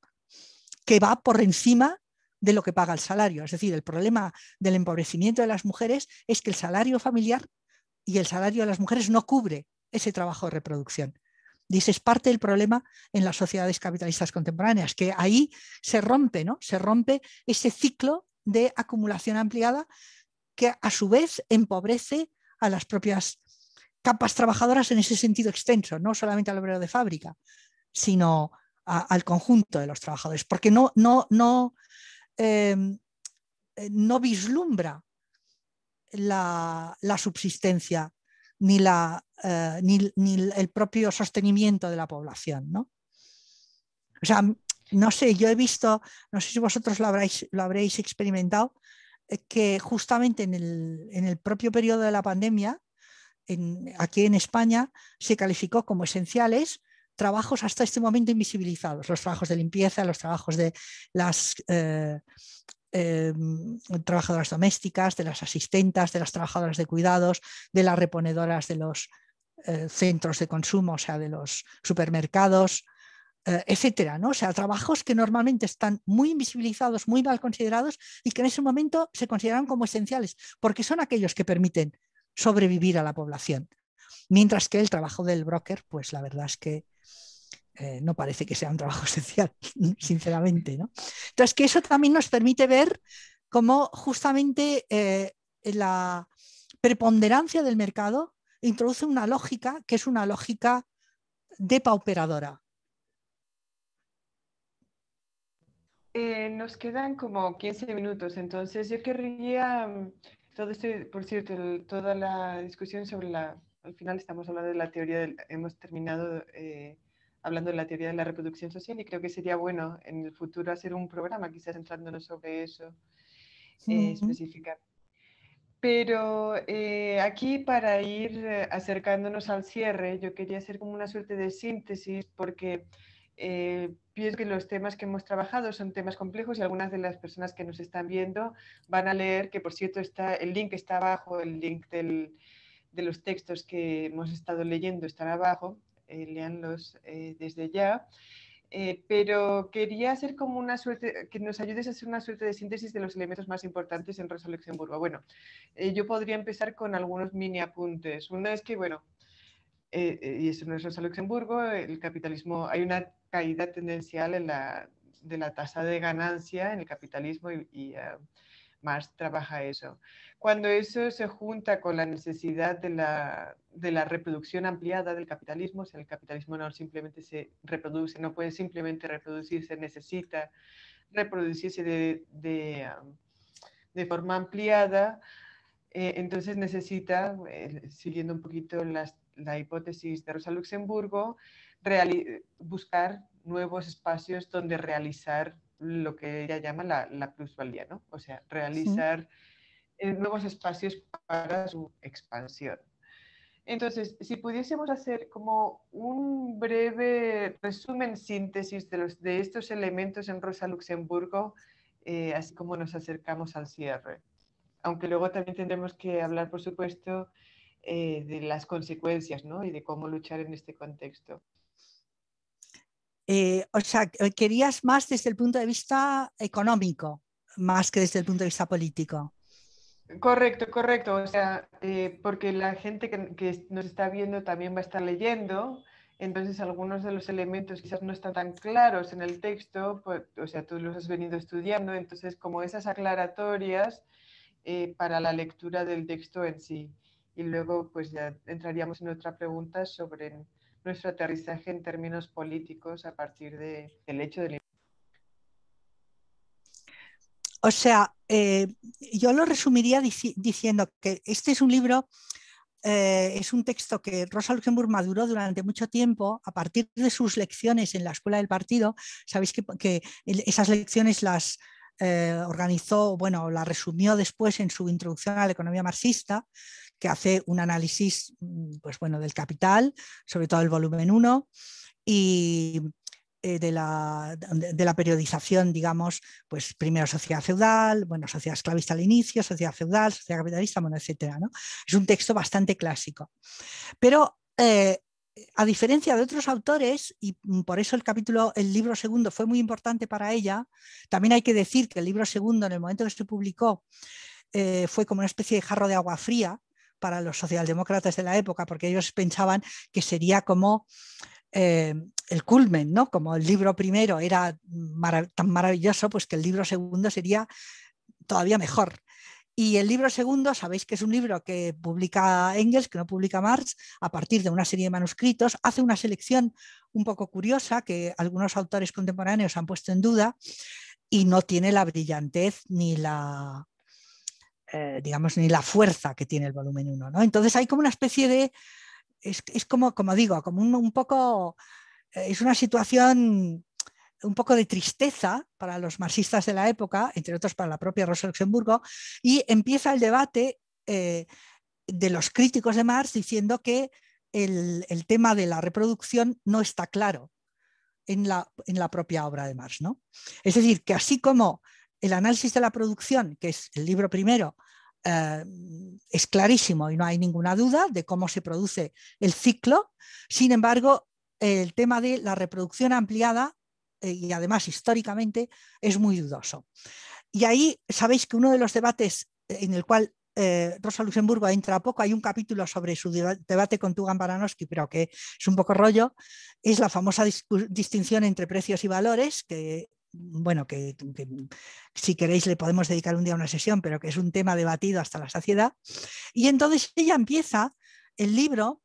que va por encima de lo que paga el salario. Es decir, el problema del empobrecimiento de las mujeres es que el salario familiar y el salario de las mujeres no cubre ese trabajo de reproducción. Dice, es parte del problema en las sociedades capitalistas contemporáneas, que ahí se rompe, ¿no? Se rompe ese ciclo de acumulación ampliada que a su vez empobrece a las propias capas trabajadoras en ese sentido extenso, no solamente al obrero de fábrica, sino al conjunto de los trabajadores, porque no, no, no, em, eh, no vislumbra la subsistencia ni la, eh, ni, el propio sostenimiento de la población. ¿no? O sea, no sé, yo he visto, no sé si vosotros lo habréis, lo habréis experimentado, eh, que justamente en el, propio periodo de la pandemia, aquí en España, se calificó como esenciales trabajos hasta este momento invisibilizados, los trabajos de limpieza, los trabajos de las eh, em, trabajadoras domésticas, de las asistentas, de las trabajadoras de cuidados, de las reponedoras de los, eh, centros de consumo, o sea, de los supermercados, eh, etcétera, ¿no? O sea, trabajos que normalmente están muy invisibilizados, muy mal considerados y que en ese momento se consideran como esenciales, porque son aquellos que permiten sobrevivir a la población. Mientras que el trabajo del broker, pues la verdad es que eh, no parece que sea un trabajo <laughs> esencial, sinceramente. ¿no? Entonces, que eso también nos permite ver cómo justamente la preponderancia del mercado introduce una lógica que es una lógica depauperadora. Eh, nos quedan como 15 minutos, entonces yo querría, mm, todo este, por cierto, toda la discusión sobre la, al final estamos hablando de la teoría, hemos terminado eh, hablando de la teoría de la reproducción social y creo que sería bueno en el futuro hacer un programa quizás centrándonos sobre eso eh, específicamente. Pero eh, aquí para ir eh, acercándonos al cierre, yo quería hacer como una suerte de síntesis porque pienso eh, que los temas que hemos trabajado son temas complejos y algunas de las personas que nos están viendo van a leer, que por cierto está, el link está abajo, el link de los textos que hemos estado leyendo están abajo, leanlos desde ya. Eh, pero quería hacer como una suerte, que nos ayudes a hacer una suerte de síntesis de los elementos más importantes en Rosa Luxemburgo. Bueno, eh, yo podría empezar con algunos mini apuntes. Una es que, bueno, eh, y eso no es Rosa Luxemburgo, el capitalismo, hay una caída tendencial en la, de la tasa de ganancia en el capitalismo y, ah, más trabaja eso. Cuando eso se junta con la necesidad de la, reproducción ampliada del capitalismo, si el capitalismo no simplemente se reproduce, no puede simplemente reproducirse, necesita reproducirse de, um, forma ampliada, eh, entonces necesita, eh, siguiendo un poquito la hipótesis de Rosa Luxemburgo, buscar nuevos espacios donde realizar lo que ella llama la, la plusvalía, O sea, realizar eh, nuevos espacios para su expansión. Entonces, si pudiésemos hacer como un breve resumen, síntesis de, estos elementos en Rosa Luxemburgo, eh, así como nos acercamos al cierre. Aunque luego también tendremos que hablar, por supuesto, eh, de las consecuencias ¿no? y de cómo luchar en este contexto. Eh, o sea, eh, querías más desde el punto de vista económico, más que desde el punto de vista político. Correcto, correcto. O sea, eh, porque la gente que, nos está viendo también va a estar leyendo, entonces algunos de los elementos quizás no están tan claros en el texto, pues, o sea, tú los has venido estudiando, entonces como esas aclaratorias para la lectura del texto en sí. Y luego pues ya entraríamos en otra pregunta sobre nuestro aterrizaje en términos políticos a partir del hecho del... O sea, eh, yo lo resumiría diciendo que este es un libro, eh, es un texto que Rosa Luxemburg maduró durante mucho tiempo a partir de sus lecciones en la Escuela del Partido. Sabéis que, esas lecciones las, eh, organizó, bueno, la resumió después en su introducción a la economía marxista, que hace un análisis mm, pues bueno, del capital, sobre todo el volumen 1, y eh, de, la, periodización, digamos, pues primero sociedad feudal, bueno, sociedad esclavista al inicio, sociedad feudal, sociedad capitalista, bueno, etc. ¿no? Es un texto bastante clásico. Pero eh, a diferencia de otros autores, y mm, por eso el capítulo, el libro segundo fue muy importante para ella, también hay que decir que el libro segundo, en el momento que se publicó, eh, fue como una especie de jarro de agua fría, para los socialdemócratas de la época, porque ellos pensaban que sería como eh, el culmen, ¿no? Como el libro primero era tan maravilloso, pues que el libro segundo sería todavía mejor. Y el libro segundo, sabéis que es un libro que publica Engels, que no publica Marx, a partir de una serie de manuscritos, hace una selección un poco curiosa que algunos autores contemporáneos han puesto en duda y no tiene la brillantez ni la eh, digamos, ni la fuerza que tiene el volumen 1. Entonces hay como una especie de, es, como, como digo, como un, poco, eh, es una situación un poco de tristeza para los marxistas de la época, entre otros para la propia Rosa Luxemburgo, y empieza el debate eh, de los críticos de Marx diciendo que el, tema de la reproducción no está claro en la, propia obra de Marx. ¿no? Es decir, que así como el análisis de la producción, que es el libro primero, eh, es clarísimo y no hay ninguna duda de cómo se produce el ciclo. Sin embargo, el tema de la reproducción ampliada, eh, y además históricamente, es muy dudoso. Y ahí sabéis que uno de los debates eh, en el cual Rosa Luxemburgo entra a poco, hay un capítulo sobre su debate con Tugan Baranowski, pero que es un poco rollo, es la famosa distinción entre precios y valores, que bueno, que, si queréis le podemos dedicar un día a una sesión, pero que es un tema debatido hasta la saciedad. Y entonces ella empieza el libro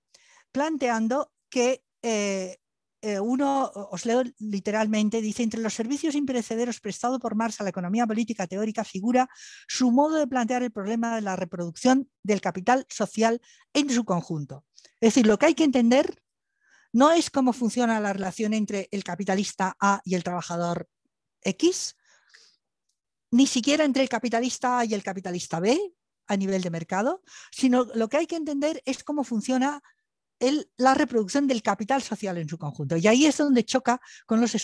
planteando que eh, eh, uno, os leo literalmente, dice, entre los servicios imperecederos prestados por Marx a la economía política teórica figura su modo de plantear el problema de la reproducción del capital social en su conjunto. Es decir, lo que hay que entender no es cómo funciona la relación entre el capitalista A y el trabajador X, ni siquiera entre el capitalista A y el capitalista B a nivel de mercado, sino lo que hay que entender es cómo funciona la reproducción del capital social en su conjunto. Y ahí es donde choca con los,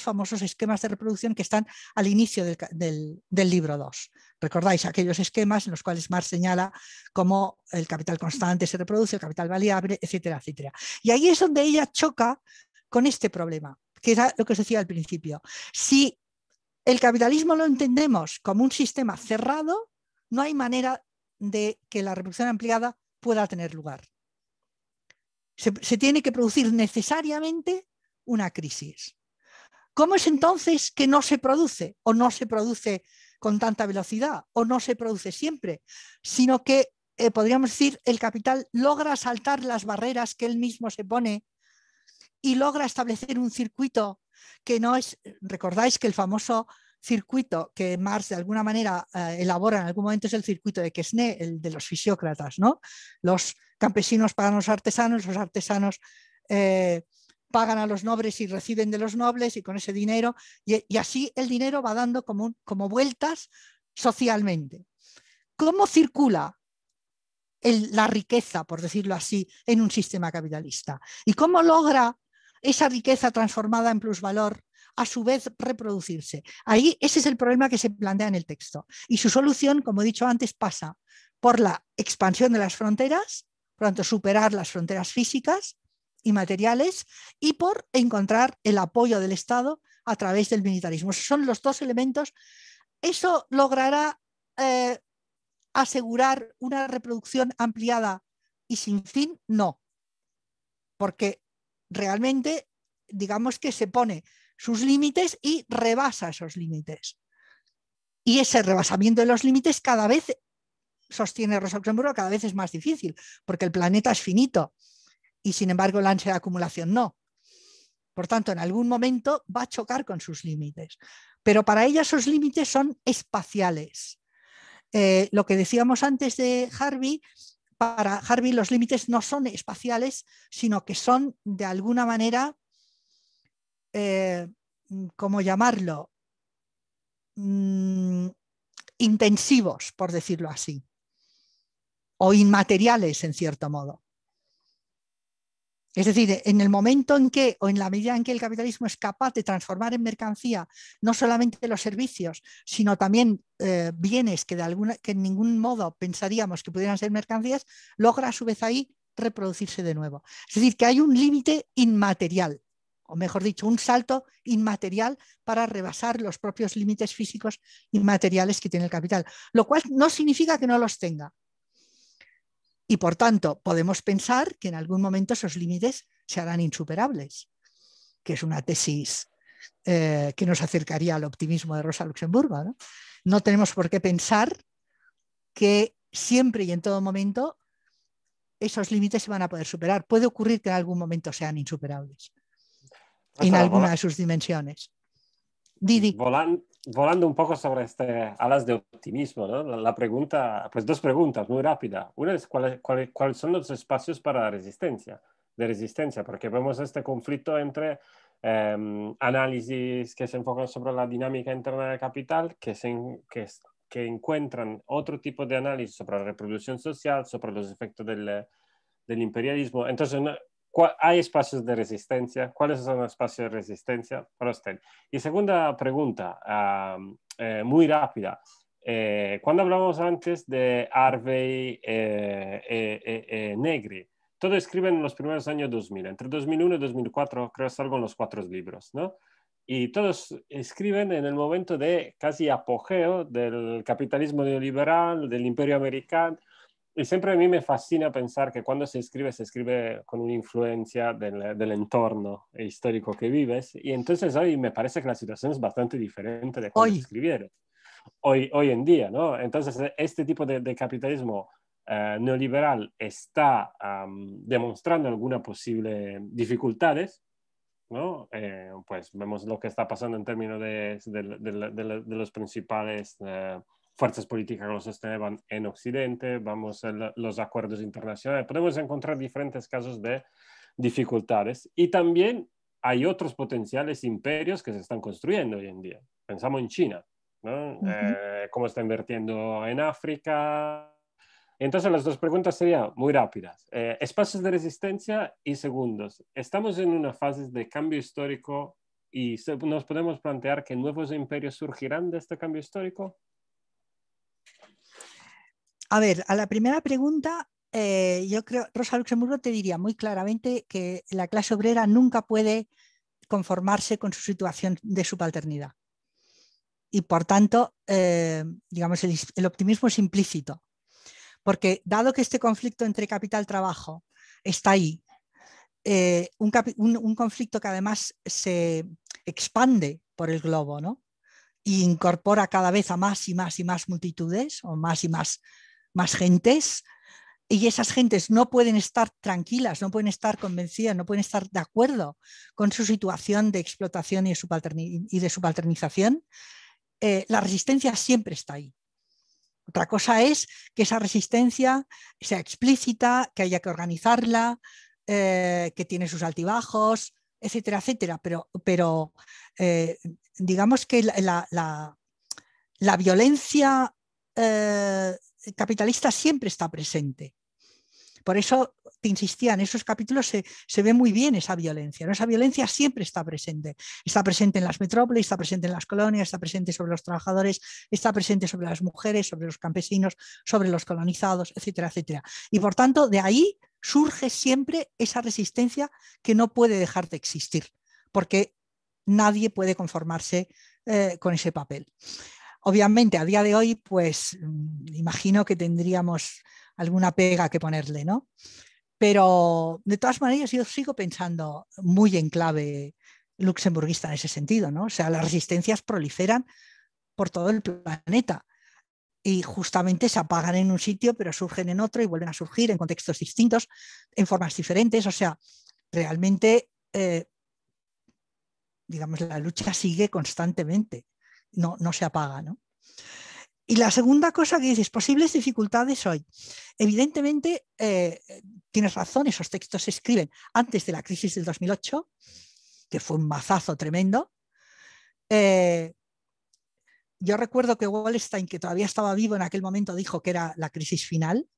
famosos esquemas de reproducción que están al inicio del, libro 2. Recordáis aquellos esquemas en los cuales Marx señala cómo el capital constante se reproduce, el capital variable, etcétera, etcétera. Y ahí es donde ella choca con este problema que era lo que os decía al principio. Si el capitalismo lo entendemos como un sistema cerrado, no hay manera de que la reproducción ampliada pueda tener lugar. Se, tiene que producir necesariamente una crisis. ¿Cómo es entonces que no se produce o no se produce con tanta velocidad o no se produce siempre? Sino que, eh, podríamos decir, el capital logra saltar las barreras que él mismo se pone y logra establecer un circuito que no es, recordáis que el famoso circuito que Marx de alguna manera eh, elabora en algún momento es el circuito de Quesnay, el de los fisiócratas, ¿no? Los campesinos pagan a los artesanos, los artesanos eh, pagan a los nobles y reciben de los nobles y con ese dinero, y, así el dinero va dando como, como vueltas socialmente. ¿Cómo circula la riqueza, por decirlo así, en un sistema capitalista? ¿Y cómo logra esa riqueza transformada en plusvalor a su vez reproducirse. Ahí ese es el problema que se plantea en el texto. Y su solución, como he dicho antes, pasa por la expansión de las fronteras, por tanto, superar las fronteras físicas y materiales, y por encontrar el apoyo del Estado a través del militarismo. son los dos elementos. Eso logrará eh, asegurar una reproducción ampliada y sin fin, no, porque realmente, digamos que se pone sus límites y rebasa esos límites. Y ese rebasamiento de los límites cada vez, sostiene Rosa cada vez es más difícil, porque el planeta es finito y sin embargo la ansia de acumulación no. Por tanto, en algún momento va a chocar con sus límites. Pero para ella esos límites son espaciales. Eh, lo que decíamos antes de Harvey para Harvey los límites no son espaciales, sino que son de alguna manera, eh, ¿cómo llamarlo? Mm, intensivos, por decirlo así, o inmateriales en cierto modo. Es decir, en el momento en que o en la medida en que el capitalismo es capaz de transformar en mercancía no solamente los servicios, sino también eh, bienes que que en ningún modo pensaríamos que pudieran ser mercancías, logra a su vez ahí reproducirse de nuevo. Es decir, que hay un límite inmaterial, o mejor dicho, un salto inmaterial para rebasar los propios límites físicos inmateriales que tiene el capital, lo cual no significa que no los tenga. Y por tanto, podemos pensar que en algún momento esos límites se harán insuperables, que es una tesis eh, que nos acercaría al optimismo de Rosa Luxemburgo. ¿no? tenemos por qué pensar que siempre y en todo momento esos límites se van a poder superar. Puede ocurrir que en algún momento sean insuperables, en alguna de sus dimensiones. Didi volando un poco sobre este alas de optimismo, la, pregunta, pues dos preguntas muy rápidas. Una es cuáles son los espacios para la resistencia, de resistencia, porque vemos este conflicto entre em, análisis que se enfocan sobre la dinámica interna del capital, que, se, que, que encuentran otro tipo de análisis sobre la reproducción social, sobre los efectos del, imperialismo. Entonces, ¿Hay espacios de resistencia? ¿Cuáles son los espacios de resistencia para usted? Y segunda pregunta, eh, muy rápida. Eh, cuando hablamos antes de Harvey eh, Negri, todos escriben en los primeros años 2000, entre 2001 y 2004 creo salgo en los cuatro libros, ¿no? Y todos escriben en el momento de casi apogeo del capitalismo neoliberal, del imperio americano, y siempre a mí me fascina pensar que cuando se escribe, se escribe con una influencia del, del, entorno histórico que vives. Y entonces hoy me parece que la situación es bastante diferente de cuando hoy. escribieron. Hoy, hoy en día, ¿no? Entonces, e, este tipo de, capitalismo eh, neoliberal está demostrando algunas posibles dificultades, ¿no? Eh, pues vemos lo que está pasando en términos de, los principales... Eh, fuerzas políticas que lo sostenían en Occidente, vamos a los acuerdos internacionales, podemos encontrar diferentes casos de dificultades y también hay otros potenciales imperios que se están construyendo hoy en día. Pensamos en China, ¿no? Eh, cómo está invirtiendo en África. Entonces las dos preguntas serían muy rápidas. Eh, espacios de resistencia y segundos. Estamos en una fase de cambio histórico y nos podemos plantear que nuevos imperios surgirán de este cambio histórico a ver, a la primera pregunta, eh, yo creo, Rosa Luxemburgo te diría muy claramente que la clase obrera nunca puede conformarse con su situación de subalternidad. Y por tanto, eh, digamos, el, optimismo es implícito. Porque dado que este conflicto entre capital-trabajo está ahí, eh, un, conflicto que además se expande por el globo, ¿no? Y incorpora cada vez a más y más y más multitudes o más y más más gentes y esas gentes no pueden estar tranquilas, no pueden estar convencidas, no pueden estar de acuerdo con su situación de explotación y de subalternización, eh, la resistencia siempre está ahí. Otra cosa es que esa resistencia sea explícita, que haya que organizarla, eh, que tiene sus altibajos, etcétera, etcétera. Pero, pero eh, digamos que la, violencia capitalista siempre está presente. Por eso te insistía, en esos capítulos se, ve muy bien esa violencia. Esa violencia siempre está presente. Está presente en las metrópolis, está presente en las colonias, está presente sobre los trabajadores, está presente sobre las mujeres, sobre los campesinos, sobre los colonizados, etcétera, etcétera. Y por tanto, de ahí surge siempre esa resistencia que no puede dejar de existir, porque nadie puede conformarse eh, con ese papel. Obviamente, a día de hoy, pues mm, imagino que tendríamos alguna pega que ponerle, ¿no? Pero de todas maneras, yo sigo pensando muy en clave luxemburguista en ese sentido, ¿no? O sea, las resistencias proliferan por todo el planeta y justamente se apagan en un sitio, pero surgen en otro y vuelven a surgir en contextos distintos, en formas diferentes. O sea, realmente, eh, digamos, la lucha sigue constantemente no, se apaga. ¿no? Y la segunda cosa que dices, posibles dificultades hoy. Evidentemente, eh, tienes razón, esos textos se escriben antes de la crisis del 2008, que fue un mazazo tremendo. Eh, yo recuerdo que Wallstein, que todavía estaba vivo en aquel momento, dijo que era la crisis final.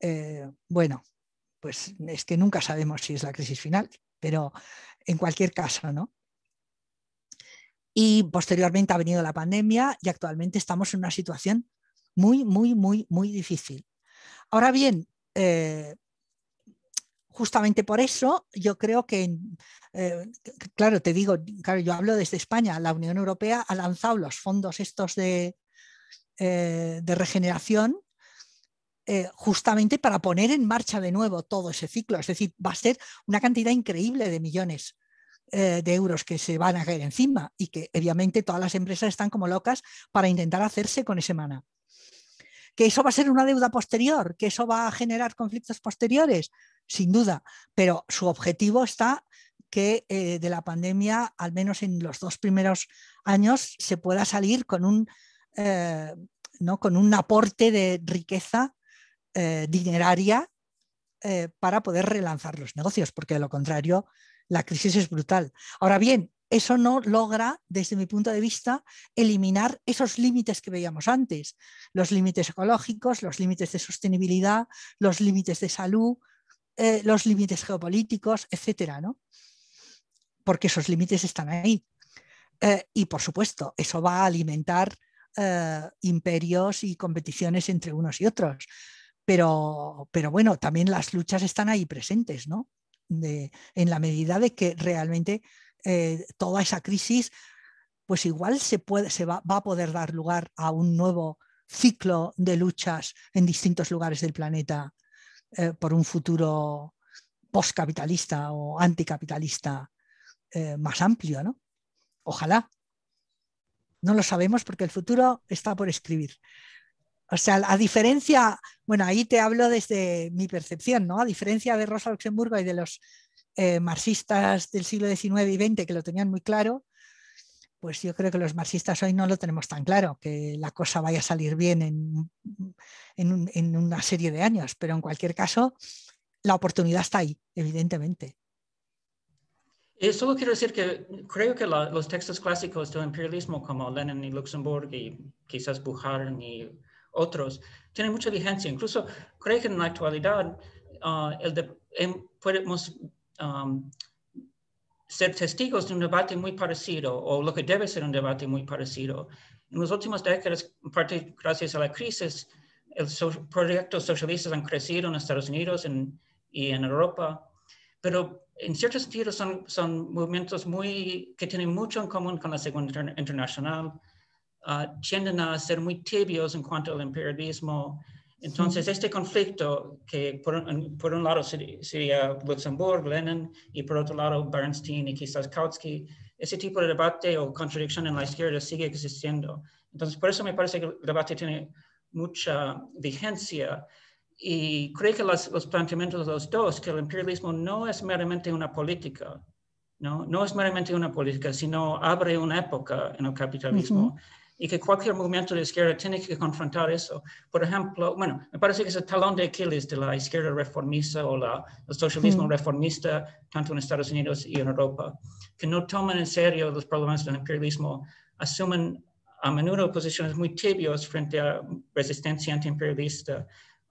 Eh, bueno, pues es que nunca sabemos si es la crisis final, pero en cualquier caso, ¿no? y posteriormente ha venido la pandemia y actualmente estamos en una situación muy, muy, muy, muy difícil. Ahora bien, eh, justamente por eso yo creo que, eh, claro, te digo, claro, yo hablo desde España, la Unión Europea ha lanzado los fondos estos de, eh, regeneración justamente para poner en marcha de nuevo todo ese ciclo. Es decir, va a ser una cantidad increíble de millones eh, de euros que se van a caer encima y que obviamente todas las empresas están como locas para intentar hacerse con ese maná. Que eso va a ser una deuda posterior, que eso va a generar conflictos posteriores, sin duda, pero su objetivo está que eh, de la pandemia, al menos en los dos primeros años, se pueda salir con un, eh, con un aporte de riqueza dineraria para poder relanzar los negocios, porque de lo contrario la crisis es brutal. Ahora bien, eso no logra, desde mi punto de vista, eliminar esos límites que veíamos antes, los límites ecológicos, los límites de sostenibilidad, los límites de salud, eh, los límites geopolíticos, etcétera, ¿no? Porque esos límites están ahí. Eh, y por supuesto, eso va a alimentar eh, imperios y competiciones entre unos y otros. Pero, pero bueno, también las luchas están ahí presentes, ¿no? en la medida de que realmente eh, toda esa crisis, pues igual se, puede, se va, a poder dar lugar a un nuevo ciclo de luchas en distintos lugares del planeta eh, por un futuro postcapitalista o anticapitalista eh, más amplio, ¿no? Ojalá. No lo sabemos porque el futuro está por escribir. O sea, a diferencia, bueno, ahí te hablo desde mi percepción, ¿no? A diferencia de Rosa Luxemburgo y de los eh, marxistas del siglo XIX y XX que lo tenían muy claro, pues yo creo que los marxistas hoy no lo tenemos tan claro, que la cosa vaya a salir bien en, en, una serie de años, pero en cualquier caso, la oportunidad está ahí, evidentemente. Eh, solo quiero decir que creo que los textos clásicos del imperialismo como Lenin y Luxemburgo y quizás Bujar y otros, tiene mucha vigencia. Incluso creo que en la actualidad ah, em, podemos ser testigos de un debate muy parecido o lo que debe ser un debate muy parecido. En las últimas décadas, en parte gracias a la crisis, los proyectos socialistas han crecido en Estados Unidos y en Europa, pero en cierto sentido son, son movimientos muy, que tienen mucho en común con la Segunda Internacional, Ah, tienden a ser muy tibios en cuanto al imperialismo. Entonces, este conflicto que por un, lado sería Luxemburgo, Lenin, y por otro lado Bernstein y quizás Kautsky, ese tipo de debate o contradicción en la izquierda sigue existiendo. Entonces, por eso me parece que el debate tiene mucha vigencia y creo que los, planteamientos de los dos, que el imperialismo no es meramente una política, no, no es meramente una política, sino abre una época en el capitalismo y que cualquier movimiento de izquierda tiene que confrontar eso. Por ejemplo, bueno, me parece que es el talón de Aquiles de la izquierda reformista o la, el socialismo reformista, tanto en Estados Unidos y en Europa, que no toman en serio los problemas del imperialismo, asumen a menudo posiciones muy tibias frente a resistencia antiimperialista.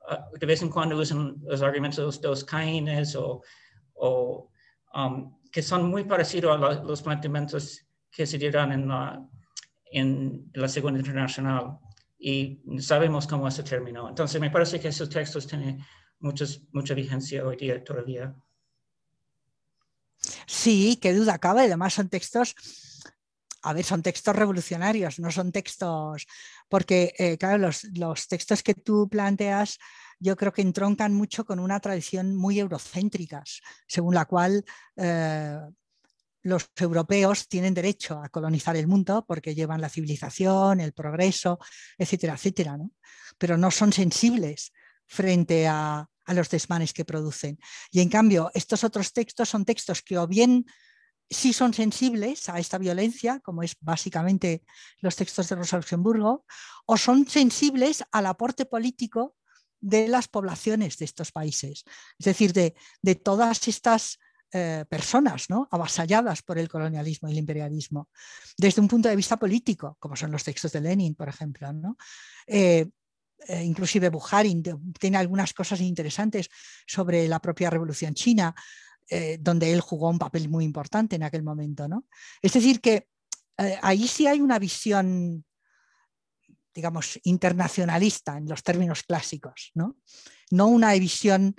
Ah, de vez en cuando usan los argumentos de los dos caínes o, o um, que son muy parecidos a los planteamientos que se dieron en la en la Segunda Internacional y sabemos cómo se terminó. Entonces, me parece que esos textos tienen muchas, mucha vigencia hoy día todavía. Sí, qué duda cabe. Además, son textos, a ver, son textos revolucionarios, no son textos, porque, eh, claro, los, los textos que tú planteas yo creo que entroncan mucho con una tradición muy eurocéntricas, según la cual eh, los europeos tienen derecho a colonizar el mundo porque llevan la civilización, el progreso, etcétera, etcétera, ¿no? pero no son sensibles frente a, los desmanes que producen. Y en cambio, estos otros textos son textos que o bien sí son sensibles a esta violencia, como es básicamente los textos de Rosa Luxemburgo, o son sensibles al aporte político de las poblaciones de estos países, es decir, de todas estas eh, personas avasalladas por el colonialismo y el imperialismo, desde un punto de vista político, como son los textos de Lenin, por ejemplo. ¿no? Eh, eh, inclusive Buharin tiene algunas cosas interesantes sobre la propia revolución china, donde él jugó un papel muy importante en aquel momento. Es decir, que ahí sí hay una visión digamos, internacionalista en los términos clásicos, no, no una visión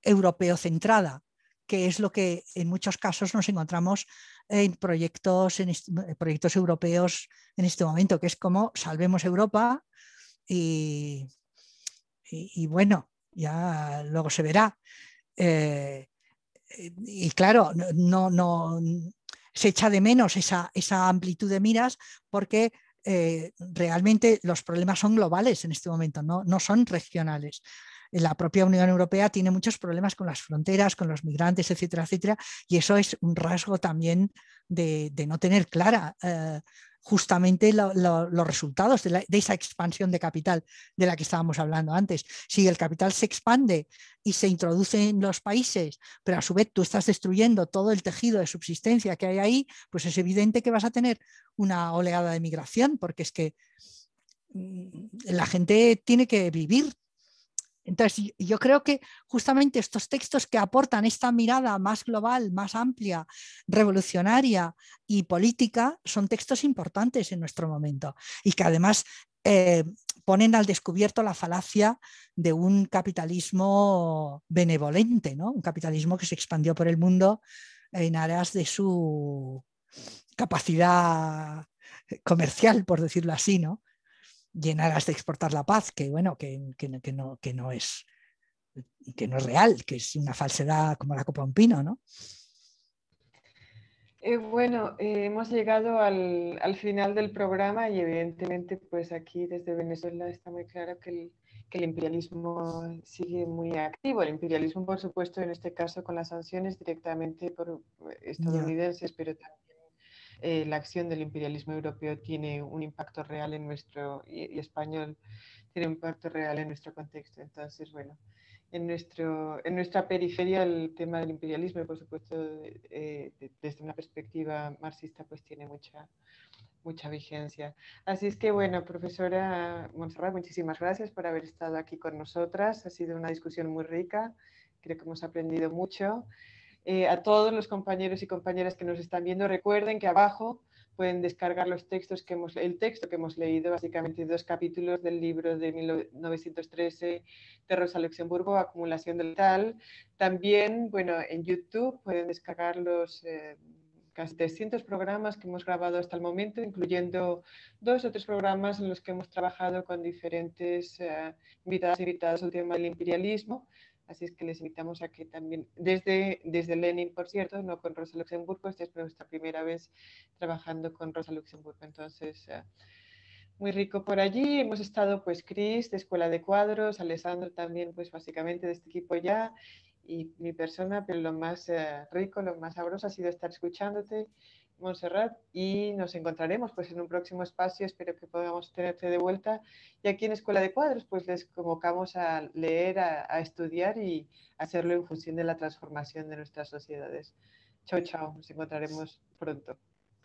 europeo centrada, que es lo que en muchos casos nos encontramos en proyectos, en eh, proyectos europeos en este momento, que es como salvemos Europa y, bueno, ya luego se verá. Eh, eh, y claro, no, se echa de menos esa, amplitud de miras porque realmente los problemas son globales en este momento, no, no son regionales la propia Unión Europea tiene muchos problemas con las fronteras, con los migrantes, etcétera, etcétera, y eso es un rasgo también de, no tener clara eh, justamente los resultados de, de, esa expansión de capital de la que estábamos hablando antes. Si el capital se expande y se introduce en los países, pero a su vez tú estás destruyendo todo el tejido de subsistencia que hay ahí, pues es evidente que vas a tener una oleada de migración, porque es que mm, la gente tiene que vivir, entonces, yo creo que justamente estos textos que aportan esta mirada más global, más amplia, revolucionaria y política, son textos importantes en nuestro momento y que además eh, ponen al descubierto la falacia de un capitalismo benevolente, ¿no? un capitalismo que se expandió por el mundo en áreas de su capacidad comercial, por decirlo así, ¿no? llenarás de exportar la paz, que bueno, que, no, que no es que no es real, que es una falsedad como la copa de un pino, ¿no? Eh, bueno, eh, hemos llegado al, final del programa y evidentemente pues aquí desde Venezuela está muy claro que el, imperialismo sigue muy activo. El imperialismo, por supuesto, en este caso con las sanciones directamente por estadounidenses, pero también eh, la acción del imperialismo europeo tiene un impacto real en nuestro, y, español tiene un impacto real en nuestro contexto. Entonces, bueno, en, nuestro, en nuestra periferia el tema del imperialismo, por supuesto, eh, desde una perspectiva marxista, pues tiene mucha, mucha vigencia. Así es que, bueno, profesora Monserrat, muchísimas gracias por haber estado aquí con nosotras. Ha sido una discusión muy rica, creo que hemos aprendido mucho. Eh, a todos los compañeros y compañeras que nos están viendo, recuerden que abajo pueden descargar los textos que hemos, el texto que hemos leído, básicamente dos capítulos del libro de 1913 de Rosa Luxemburgo, Acumulación del Tal. También, bueno, en YouTube pueden descargar los eh, casi 300 programas que hemos grabado hasta el momento, incluyendo dos o tres programas en los que hemos trabajado con diferentes eh, invitadas y e invitados al tema del imperialismo. Así es que les invitamos a que también, desde, desde Lenin, por cierto, no con Rosa Luxemburgo, esta es nuestra primera vez trabajando con Rosa Luxemburgo. Entonces, eh, muy rico por allí. Hemos estado, pues, Cris, de Escuela de Cuadros, Alessandro también, pues, básicamente de este equipo ya, y mi persona, pero lo más eh, rico, lo más sabroso ha sido estar escuchándote Montserrat, y nos encontraremos pues en un próximo espacio, espero que podamos tenerte de vuelta. Y aquí en Escuela de Cuadros pues les convocamos a leer, a, a estudiar y hacerlo en función de la transformación de nuestras sociedades. Chao, chao, nos encontraremos pronto.